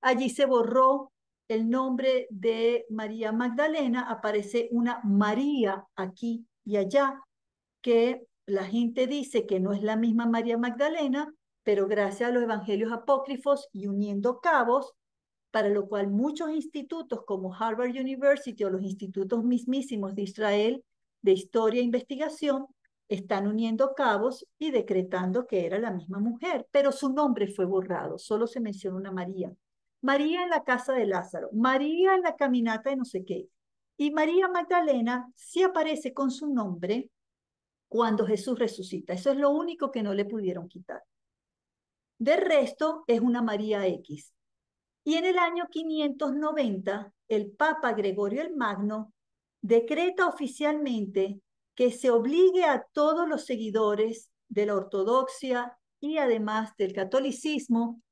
Allí se borró el nombre de María Magdalena, aparece una María aquí y allá, que la gente dice que no es la misma María Magdalena, pero gracias a los evangelios apócrifos y uniendo cabos, para lo cual muchos institutos como Harvard University o los institutos mismísimos de Israel de Historia e Investigación están uniendo cabos y decretando que era la misma mujer, pero su nombre fue borrado, solo se menciona una María. María en la casa de Lázaro, María en la caminata de no sé qué. Y María Magdalena sí aparece con su nombre cuando Jesús resucita. Eso es lo único que no le pudieron quitar. De resto, es una María X. Y en el año 590, el Papa Gregorio el Magno decreta oficialmente que se obligue a todos los seguidores de la ortodoxia y además del catolicismo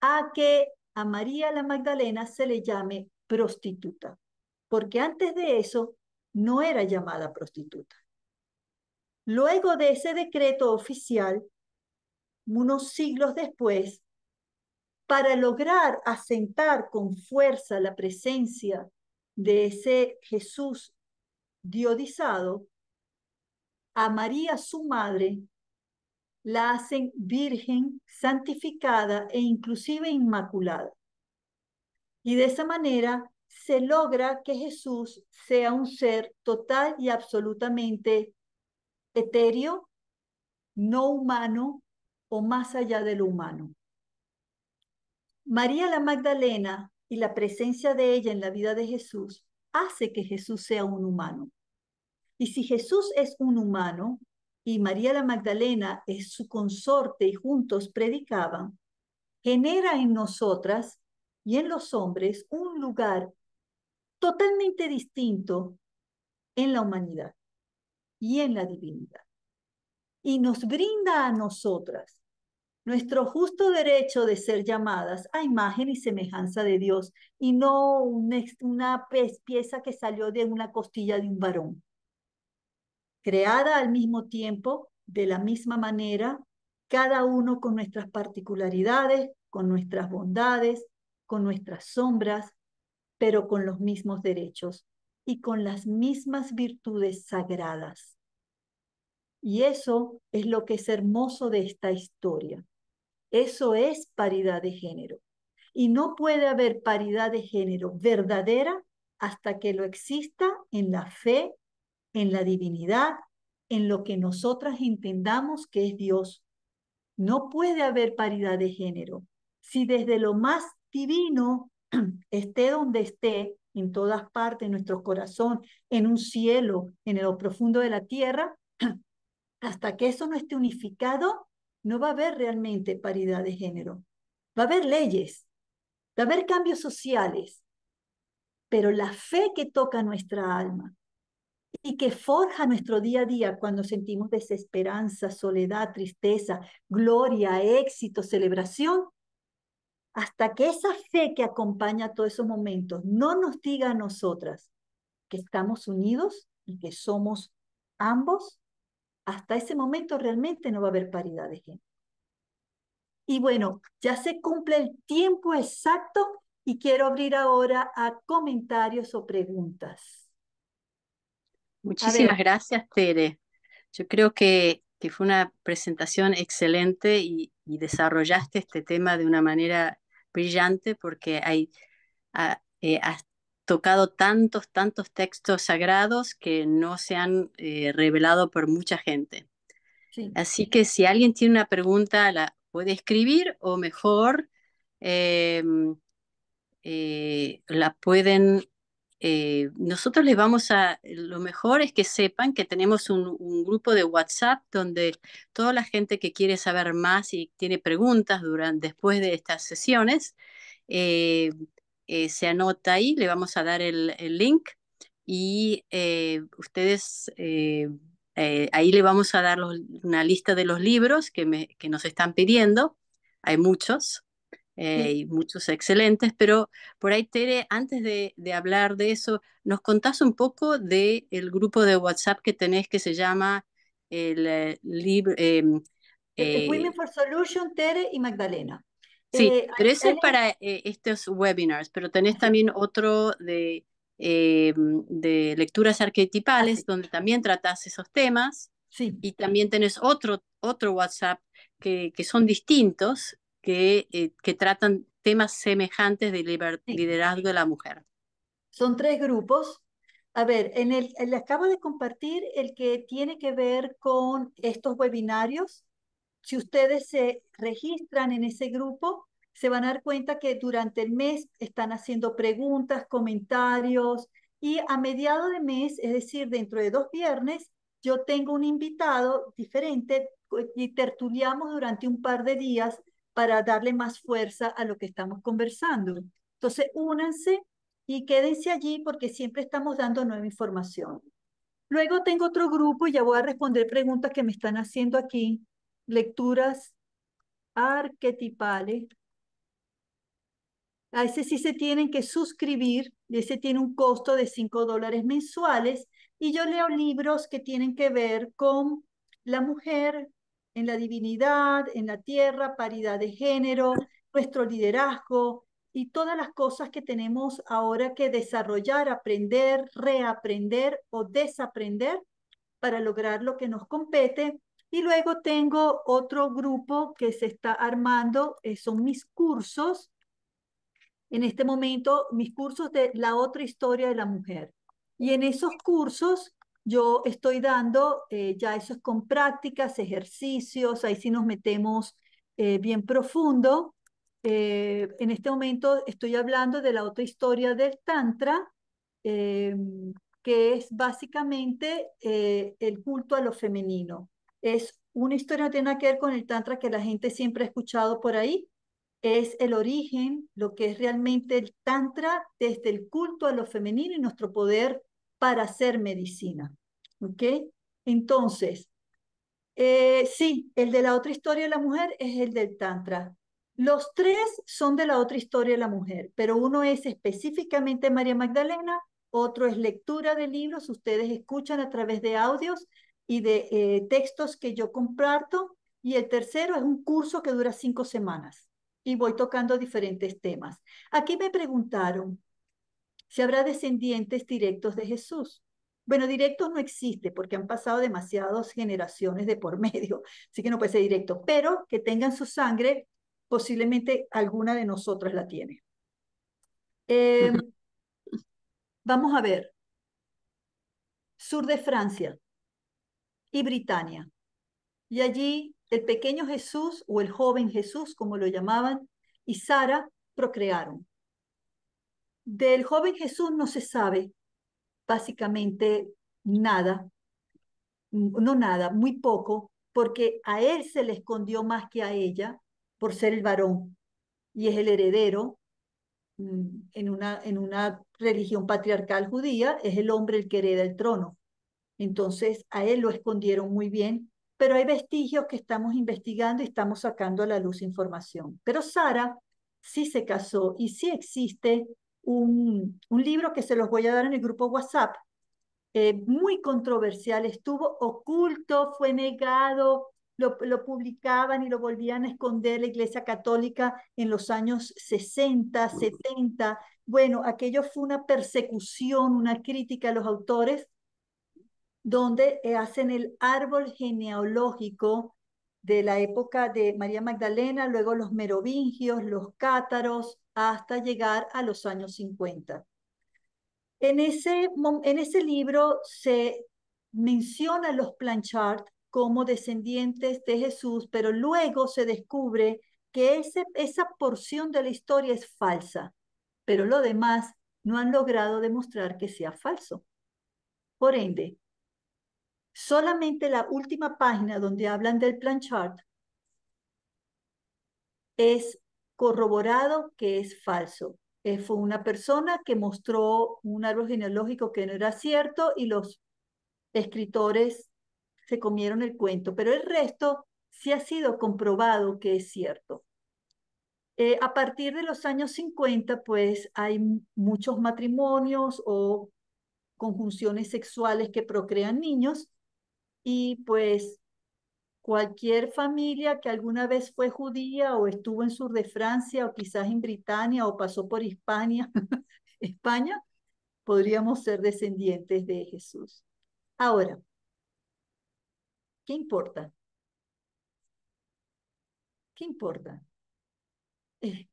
a que a María la Magdalena se le llame prostituta, porque antes de eso no era llamada prostituta. Luego de ese decreto oficial, unos siglos después, para lograr asentar con fuerza la presencia de ese Jesús diodizado, a María su madre la hacen virgen, santificada e inclusive inmaculada. Y de esa manera se logra que Jesús sea un ser total y absolutamente etéreo, no humano o más allá de lo humano. María la Magdalena y la presencia de ella en la vida de Jesús hace que Jesús sea un humano. Y si Jesús es un humano y María la Magdalena es su consorte y juntos predicaban, genera en nosotras y en los hombres un lugar totalmente distinto en la humanidad y en la divinidad. Y nos brinda a nosotras nuestro justo derecho de ser llamadas a imagen y semejanza de Dios y no una, pieza que salió de una costilla de un varón, creada al mismo tiempo, de la misma manera, cada uno con nuestras particularidades, con nuestras bondades, con nuestras sombras, pero con los mismos derechos y con las mismas virtudes sagradas. Y eso es lo que es hermoso de esta historia. Eso es paridad de género. Y no puede haber paridad de género verdadera hasta que lo exista en la fe, en la divinidad, en lo que nosotras entendamos que es Dios. No puede haber paridad de género. Si desde lo más divino, esté donde esté, en todas partes, en nuestro corazón, en un cielo, en lo profundo de la tierra, hasta que eso no esté unificado, no va a haber realmente paridad de género. Va a haber leyes, va a haber cambios sociales, pero la fe que toca nuestra alma y que forja nuestro día a día cuando sentimos desesperanza, soledad, tristeza, gloria, éxito, celebración, hasta que esa fe que acompaña todos esos momentos no nos diga a nosotras que estamos unidos y que somos ambos, hasta ese momento realmente no va a haber paridad de género. Y bueno, ya se cumple el tiempo exacto y quiero abrir ahora a comentarios o preguntas. Muchísimas gracias, Tere. Yo creo que, que fue una presentación excelente y, desarrollaste este tema de una manera brillante porque hay, hasta eh, tocado tantos, tantos textos sagrados que no se han eh, revelado por mucha gente. Así que si alguien tiene una pregunta, la puede escribir o mejor em, eh, la pueden... Eh, nosotros les vamos a... Lo mejor es que sepan que tenemos un, grupo de WhatsApp donde toda la gente que quiere saber más y tiene preguntas durante, después de estas sesiones, eh, se anota ahí, le vamos a dar el, link y eh, ustedes, eh, ahí le vamos a dar una lista de los libros que, que, nos están pidiendo. Hay muchos, hay muchos excelentes, pero por ahí Tere, antes de, hablar de eso, nos contás un poco del el grupo de WhatsApp que tenés que se llama el libro... Em, Women for Solution, Tere y Magdalena. Sí, eh, pero eso es para eh, estos webinars, pero tenés también otro de, eh, de lecturas ah, arquetipales, donde también tratás esos temas. Sí. Y también tenés otro, otro WhatsApp que, que son distintos, que, que tratan temas semejantes de liderazgo de la mujer. Son tres grupos. A ver, en el, le acabo de compartir el que tiene que ver con estos webinarios si ustedes se registran en ese grupo, se van a dar cuenta que durante el mes están haciendo preguntas, comentarios y a mediado de mes, es decir, dentro de dos viernes, yo tengo un invitado diferente y tertuliamos durante un par de días para darle más fuerza a lo que estamos conversando. Entonces, únanse y quédense allí porque siempre estamos dando nueva información. Luego tengo otro grupo y ya voy a responder preguntas que me están haciendo aquí lecturas arquetipales. A ese sí se tienen que suscribir, ese tiene un costo de 5 dólares mensuales y yo leo libros que tienen que ver con la mujer en la divinidad, en la tierra, paridad de género, nuestro liderazgo y todas las cosas que tenemos ahora que desarrollar, aprender, reaprender o desaprender para lograr lo que nos compete y luego tengo otro grupo que se está armando, eh, son mis cursos. En este momento, mis cursos de la otra historia de la mujer. Y en esos cursos yo estoy dando, eh, ya eso es con prácticas, ejercicios, ahí sí nos metemos eh, bien profundo. en este momento estoy hablando de la otra historia del Tantra, que es básicamente el culto a lo femenino. Es una historia que tiene que ver con el Tantra que la gente siempre ha escuchado por ahí. Es el origen, lo que es realmente el Tantra desde el culto a lo femenino y nuestro poder para hacer medicina. ¿Ok? Entonces, eh, sí, el de la otra historia de la mujer es el del Tantra. Los tres son de la otra historia de la mujer, pero uno es específicamente María Magdalena, otro es lectura de libros, ustedes escuchan a través de audios y de eh, textos que yo comparto. Y el tercero es un curso que dura cinco semanas y voy tocando diferentes temas. Aquí me preguntaron si habrá descendientes directos de Jesús. Bueno, directos no existe porque han pasado demasiadas generaciones de por medio, así que no puede ser directo, pero que tengan su sangre, posiblemente alguna de nosotras la tiene. Em, vamos a ver. Sur de Francia y Britania. Y allí el pequeño Jesús o el joven Jesús, como lo llamaban, y Sara procrearon. Del joven Jesús no se sabe básicamente nada, no nada, muy poco, porque a él se le escondió más que a ella por ser el varón y es el heredero mm, en una, en una religión patriarcal judía, es el hombre el que hereda el trono. Entonces, a él lo escondieron muy bien, pero hay vestigios que estamos investigando y estamos sacando a la luz información. Pero Sara sí se casó y sí existe un, libro que se los voy a dar en el grupo WhatsApp. Eh, muy controversial, estuvo oculto, fue negado, lo, lo, publicaban y lo volvían a esconder la Iglesia Católica en los años 60, 70. Bueno, aquello fue una persecución, una crítica a los autores donde eh, hacen el árbol genealógico de la época de María Magdalena, luego los merovingios, los cátaros, hasta llegar a los años 50. En ese, en ese libro se menciona los Planchard como descendientes de Jesús, pero luego se descubre que ese, esa porción de la historia es falsa, pero lo demás no han logrado demostrar que sea falso. Por ende, Solamente la última página donde hablan del plan es corroborado que es falso. Eh, fue una persona que mostró un árbol genealógico que no era cierto y los escritores se comieron el cuento, pero el resto sí ha sido comprobado que es cierto. Eh, a partir de los años 50, pues hay muchos matrimonios o conjunciones sexuales que procrean niños y pues cualquier familia que alguna vez fue judía o estuvo en sur de Francia o quizás en Britania o pasó por Hispania, España, podríamos ser descendientes de Jesús. Ahora, ¿qué importa? ¿Qué importa? Eh,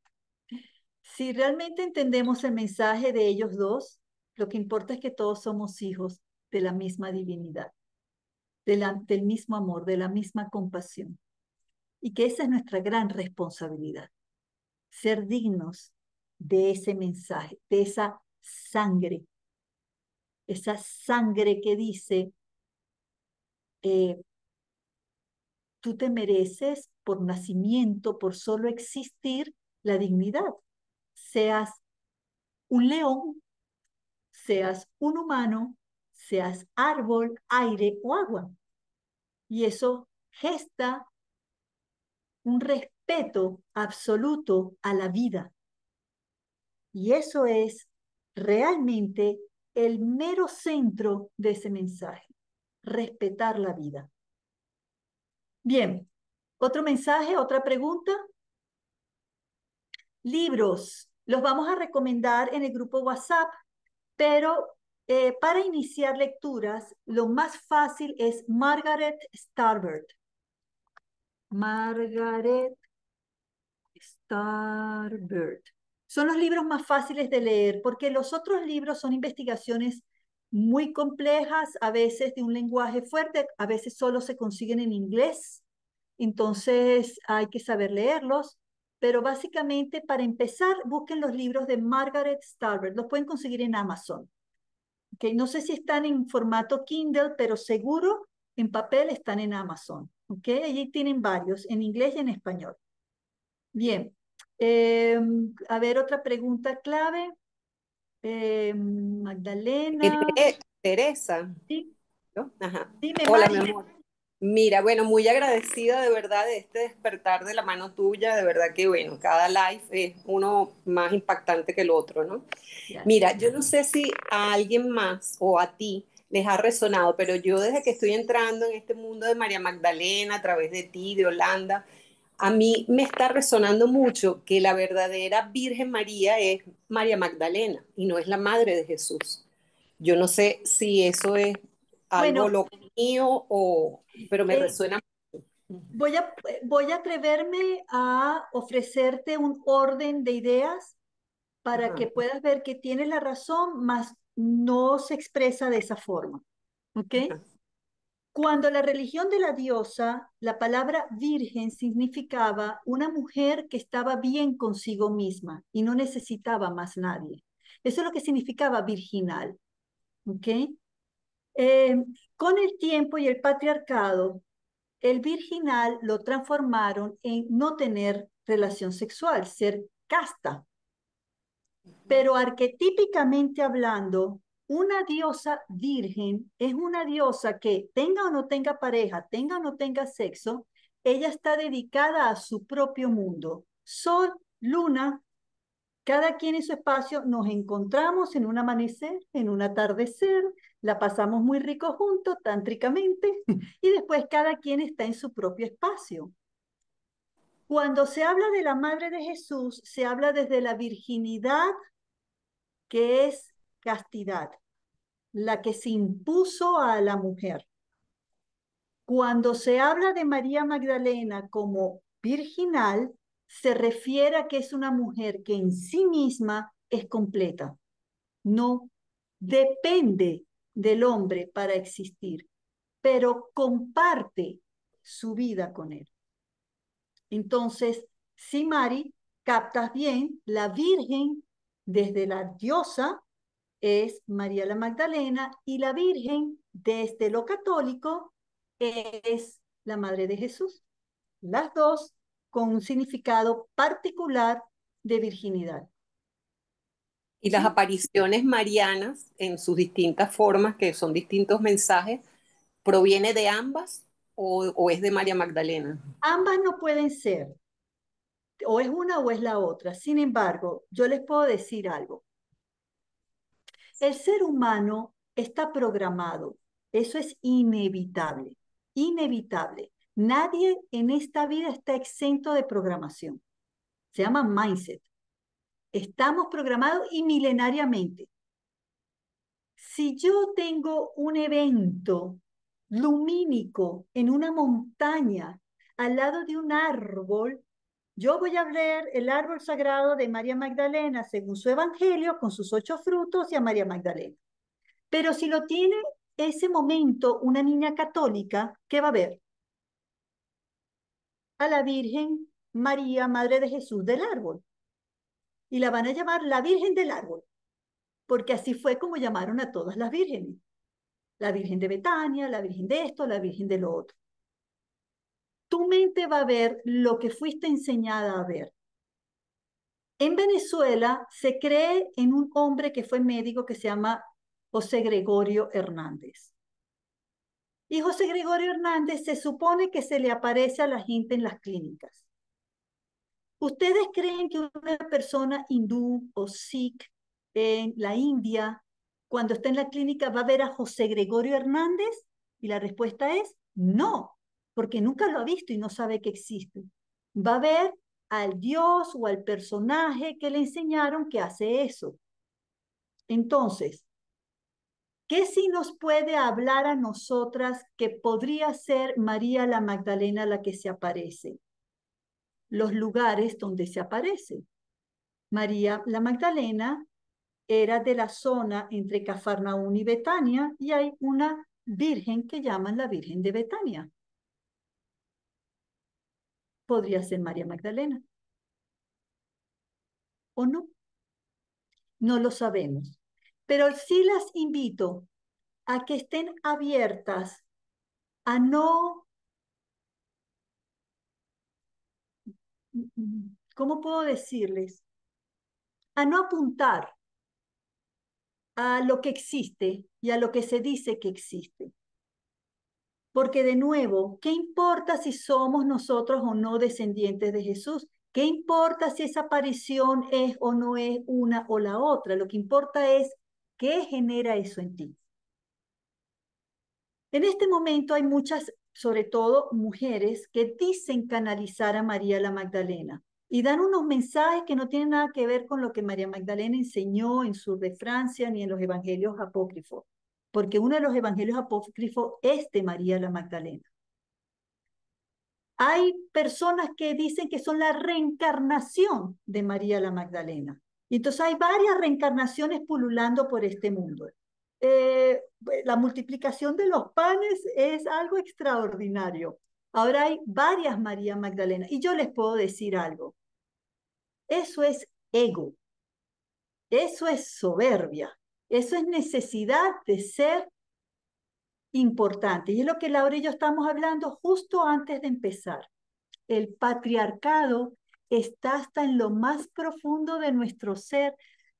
si realmente entendemos el mensaje de ellos dos, lo que importa es que todos somos hijos de la misma divinidad del mismo amor, de la misma compasión. Y que esa es nuestra gran responsabilidad, ser dignos de ese mensaje, de esa sangre, esa sangre que dice, eh, tú te mereces por nacimiento, por solo existir, la dignidad. Seas un león, seas un humano, seas árbol, aire o agua. Y eso gesta un respeto absoluto a la vida. Y eso es realmente el mero centro de ese mensaje, respetar la vida. Bien, otro mensaje, otra pregunta. Libros, los vamos a recomendar en el grupo WhatsApp, pero eh, para iniciar lecturas, lo más fácil es Margaret Starbird. Margaret Starbird. Son los libros más fáciles de leer porque los otros libros son investigaciones muy complejas, a veces de un lenguaje fuerte, a veces solo se consiguen en inglés, entonces hay que saber leerlos, pero básicamente para empezar busquen los libros de Margaret Starbird, los pueden conseguir en Amazon no sé si están en formato Kindle, pero seguro en papel están en Amazon. Allí tienen varios, en inglés y en español. Bien, em, a ver, otra pregunta clave. Em, Magdalena. Teresa. Dime, Hola, Mira, bueno, muy agradecida de verdad de este despertar de la mano tuya, de verdad que bueno, cada live es uno más impactante que el otro, ¿no? Mira, yo no sé si a alguien más o a ti les ha resonado, pero yo desde que estoy entrando en este mundo de María Magdalena, a través de ti, de Holanda, a mí me está resonando mucho que la verdadera Virgen María es María Magdalena y no es la madre de Jesús. Yo no sé si eso es algo lo mío, o, pero me eh, resuena Voy a, voy a atreverme a ofrecerte un orden de ideas para que puedas ver que tiene la razón, más no se expresa de esa forma. ¿Ok? Cuando la religión de la diosa, la palabra virgen significaba una mujer que estaba bien consigo misma y no necesitaba más nadie. Eso es lo que significaba virginal. ¿Ok? Eh, con el tiempo y el patriarcado, el virginal lo transformaron en no tener relación sexual, ser casta. Pero arquetípicamente hablando, una diosa virgen es una diosa que tenga o no tenga pareja, tenga o no tenga sexo, ella está dedicada a su propio mundo. Sol, luna, cada quien en su espacio, nos encontramos en un amanecer, en un atardecer, la pasamos muy rico juntos, tántricamente, y después cada quien está en su propio espacio. Cuando se habla de la Madre de Jesús, se habla desde la virginidad, que es castidad, la que se impuso a la mujer. Cuando se habla de María Magdalena como virginal, se refiere a que es una mujer que en sí misma es completa, no depende del hombre para existir, pero comparte su vida con él. Entonces, si Mari captas bien, la Virgen desde la diosa es María la Magdalena y la Virgen desde lo católico es la Madre de Jesús. Las dos con un significado particular de virginidad. Y las apariciones marianas en sus distintas formas, que son distintos mensajes, ¿proviene de ambas o, o es de María Magdalena? Ambas no pueden ser. O es una o es la otra. Sin embargo, yo les puedo decir algo. El ser humano está programado. Eso es inevitable. Inevitable. Nadie en esta vida está exento de programación. Se llama mindset. Estamos programados y milenariamente. Si yo tengo un evento lumínico en una montaña al lado de un árbol, yo voy a ver el árbol sagrado de María Magdalena según su evangelio con sus ocho frutos y a María Magdalena. Pero si lo tiene ese momento una niña católica, ¿qué va a ver? A la Virgen María, Madre de Jesús del árbol y la van a llamar la Virgen del Árbol, porque así fue como llamaron a todas las vírgenes. La Virgen de Betania, la Virgen de esto, la Virgen de lo otro. Tu mente va a ver lo que fuiste enseñada a ver. En Venezuela se cree en un hombre que fue médico que se llama José Gregorio Hernández. Y José Gregorio Hernández se supone que se le aparece a la gente en las clínicas. ¿Ustedes creen que una persona hindú o sikh en la India, cuando está en la clínica, va a ver a José Gregorio Hernández? Y la respuesta es no, porque nunca lo ha visto y no sabe que existe. Va a ver al dios o al personaje que le enseñaron que hace eso. Entonces, ¿qué si nos puede hablar a nosotras que podría ser María la Magdalena la que se aparece? los lugares donde se aparece. María la Magdalena era de la zona entre Cafarnaún y Betania y hay una virgen que llaman la Virgen de Betania. Podría ser María Magdalena. ¿O no? No lo sabemos. Pero sí las invito a que estén abiertas a no ¿cómo puedo decirles? A no apuntar a lo que existe y a lo que se dice que existe. Porque de nuevo, ¿qué importa si somos nosotros o no descendientes de Jesús? ¿Qué importa si esa aparición es o no es una o la otra? Lo que importa es qué genera eso en ti. En este momento hay muchas sobre todo mujeres, que dicen canalizar a María la Magdalena y dan unos mensajes que no tienen nada que ver con lo que María Magdalena enseñó en sur de Francia ni en los evangelios apócrifos, porque uno de los evangelios apócrifos es de María la Magdalena. Hay personas que dicen que son la reencarnación de María la Magdalena. Y entonces hay varias reencarnaciones pululando por este mundo. Eh, pues, la multiplicación de los panes es algo extraordinario. Ahora hay varias María Magdalena. Y yo les puedo decir algo. Eso es ego. Eso es soberbia. Eso es necesidad de ser importante. Y es lo que Laura y yo estamos hablando justo antes de empezar. El patriarcado está hasta en lo más profundo de nuestro ser.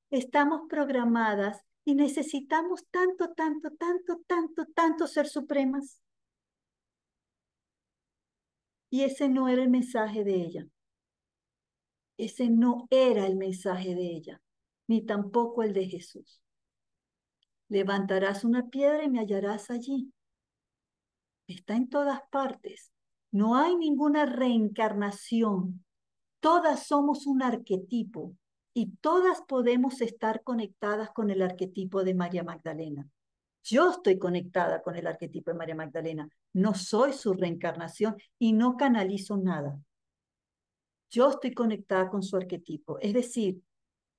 Estamos programadas y necesitamos tanto, tanto, tanto, tanto, tanto ser supremas. Y ese no era el mensaje de ella. Ese no era el mensaje de ella, ni tampoco el de Jesús. Levantarás una piedra y me hallarás allí. Está en todas partes. No hay ninguna reencarnación. Todas somos un arquetipo, y todas podemos estar conectadas con el arquetipo de María Magdalena. Yo estoy conectada con el arquetipo de María Magdalena, no soy su reencarnación y no canalizo nada. Yo estoy conectada con su arquetipo, es decir,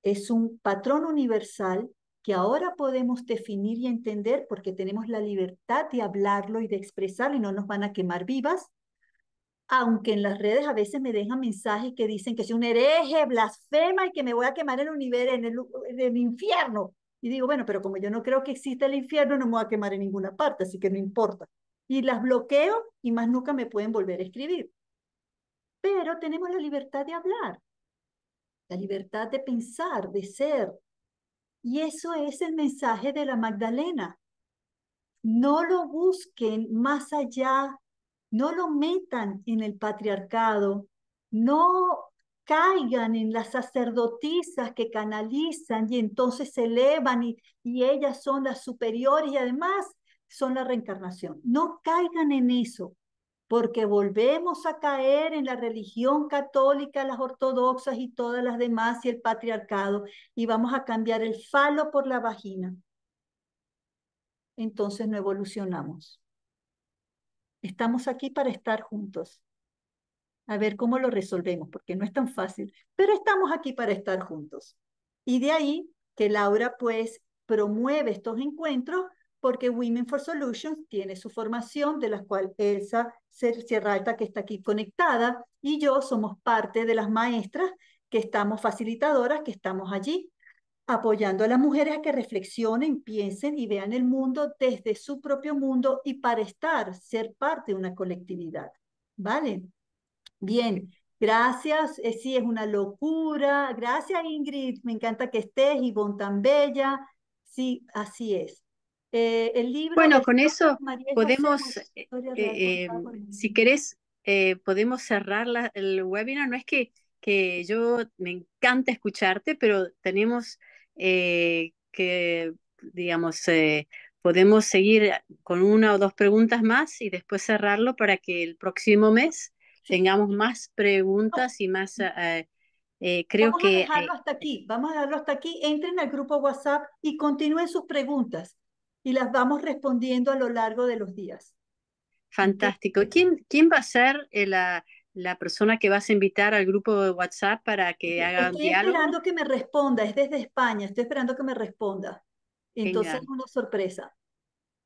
es un patrón universal que ahora podemos definir y entender porque tenemos la libertad de hablarlo y de expresarlo y no nos van a quemar vivas aunque en las redes a veces me dejan mensajes que dicen que soy un hereje, blasfema y que me voy a quemar en el, en el infierno. Y digo, bueno, pero como yo no creo que exista el infierno, no me voy a quemar en ninguna parte, así que no importa. Y las bloqueo y más nunca me pueden volver a escribir. Pero tenemos la libertad de hablar, la libertad de pensar, de ser. Y eso es el mensaje de la Magdalena. No lo busquen más allá no lo metan en el patriarcado, no caigan en las sacerdotisas que canalizan y entonces se elevan y, y ellas son las superiores y además son la reencarnación. No caigan en eso, porque volvemos a caer en la religión católica, las ortodoxas y todas las demás y el patriarcado, y vamos a cambiar el falo por la vagina. Entonces no evolucionamos. Estamos aquí para estar juntos. A ver cómo lo resolvemos, porque no es tan fácil, pero estamos aquí para estar juntos. Y de ahí que Laura pues promueve estos encuentros porque Women for Solutions tiene su formación, de la cual Elsa Sierra Alta, que está aquí conectada, y yo somos parte de las maestras que estamos facilitadoras, que estamos allí apoyando a las mujeres a que reflexionen, piensen y vean el mundo desde su propio mundo y para estar, ser parte de una colectividad. ¿Vale? Bien, gracias. Eh, sí, es una locura. Gracias, Ingrid. Me encanta que estés, Ivonne tan bella. Sí, así es. Eh, el libro bueno, con eso podemos, eh, si querés, podemos cerrar la, el webinar. No es que que yo me encanta escucharte, pero tenemos eh, que, digamos, eh, podemos seguir con una o dos preguntas más y después cerrarlo para que el próximo mes tengamos más preguntas y más... Eh, creo que... Vamos a dejarlo hasta aquí, vamos a hasta aquí. Entren al grupo WhatsApp y continúen sus preguntas y las vamos respondiendo a lo largo de los días. Fantástico. ¿Quién, quién va a ser la, la persona que vas a invitar al grupo de WhatsApp para que haga un diálogo. Estoy esperando que me responda, es desde España, estoy esperando que me responda. Entonces una sorpresa.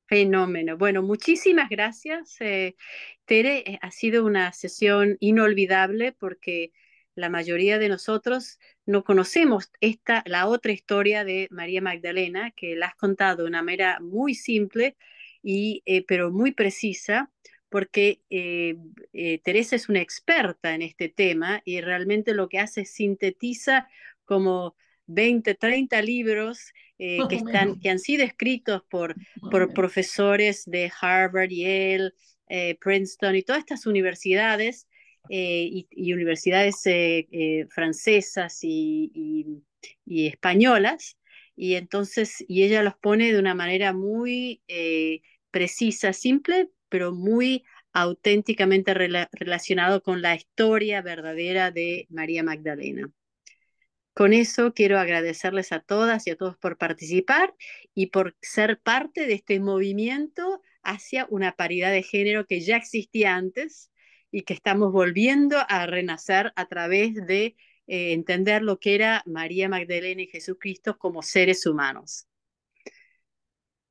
Fenómeno. Bueno, muchísimas gracias. Eh, Tere, eh, ha sido una sesión inolvidable porque la mayoría de nosotros no conocemos esta, la otra historia de María Magdalena, que la has contado de una manera muy simple, y, eh, pero muy precisa, porque eh, eh, Teresa es una experta en este tema y realmente lo que hace es sintetiza como 20, 30 libros eh, que, están, que han sido escritos por, por profesores de Harvard, Yale, Princeton y todas estas universidades y, universidades francesas y, y, y, españolas. Y entonces, y ella los pone de una manera muy precisa, simple, pero muy auténticamente relacionado con la historia verdadera de María Magdalena. Con eso quiero agradecerles a todas y a todos por participar y por ser parte de este movimiento hacia una paridad de género que ya existía antes y que estamos volviendo a renacer a través de eh, entender lo que era María Magdalena y Jesucristo como seres humanos.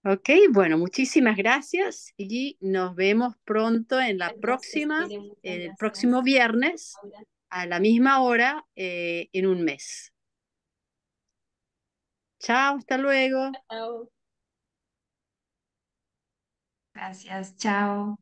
Ok, bueno, muchísimas gracias y nos vemos pronto en la próxima, el próximo viernes a la misma hora eh, en un mes. Chao, hasta luego. Gracias, chao.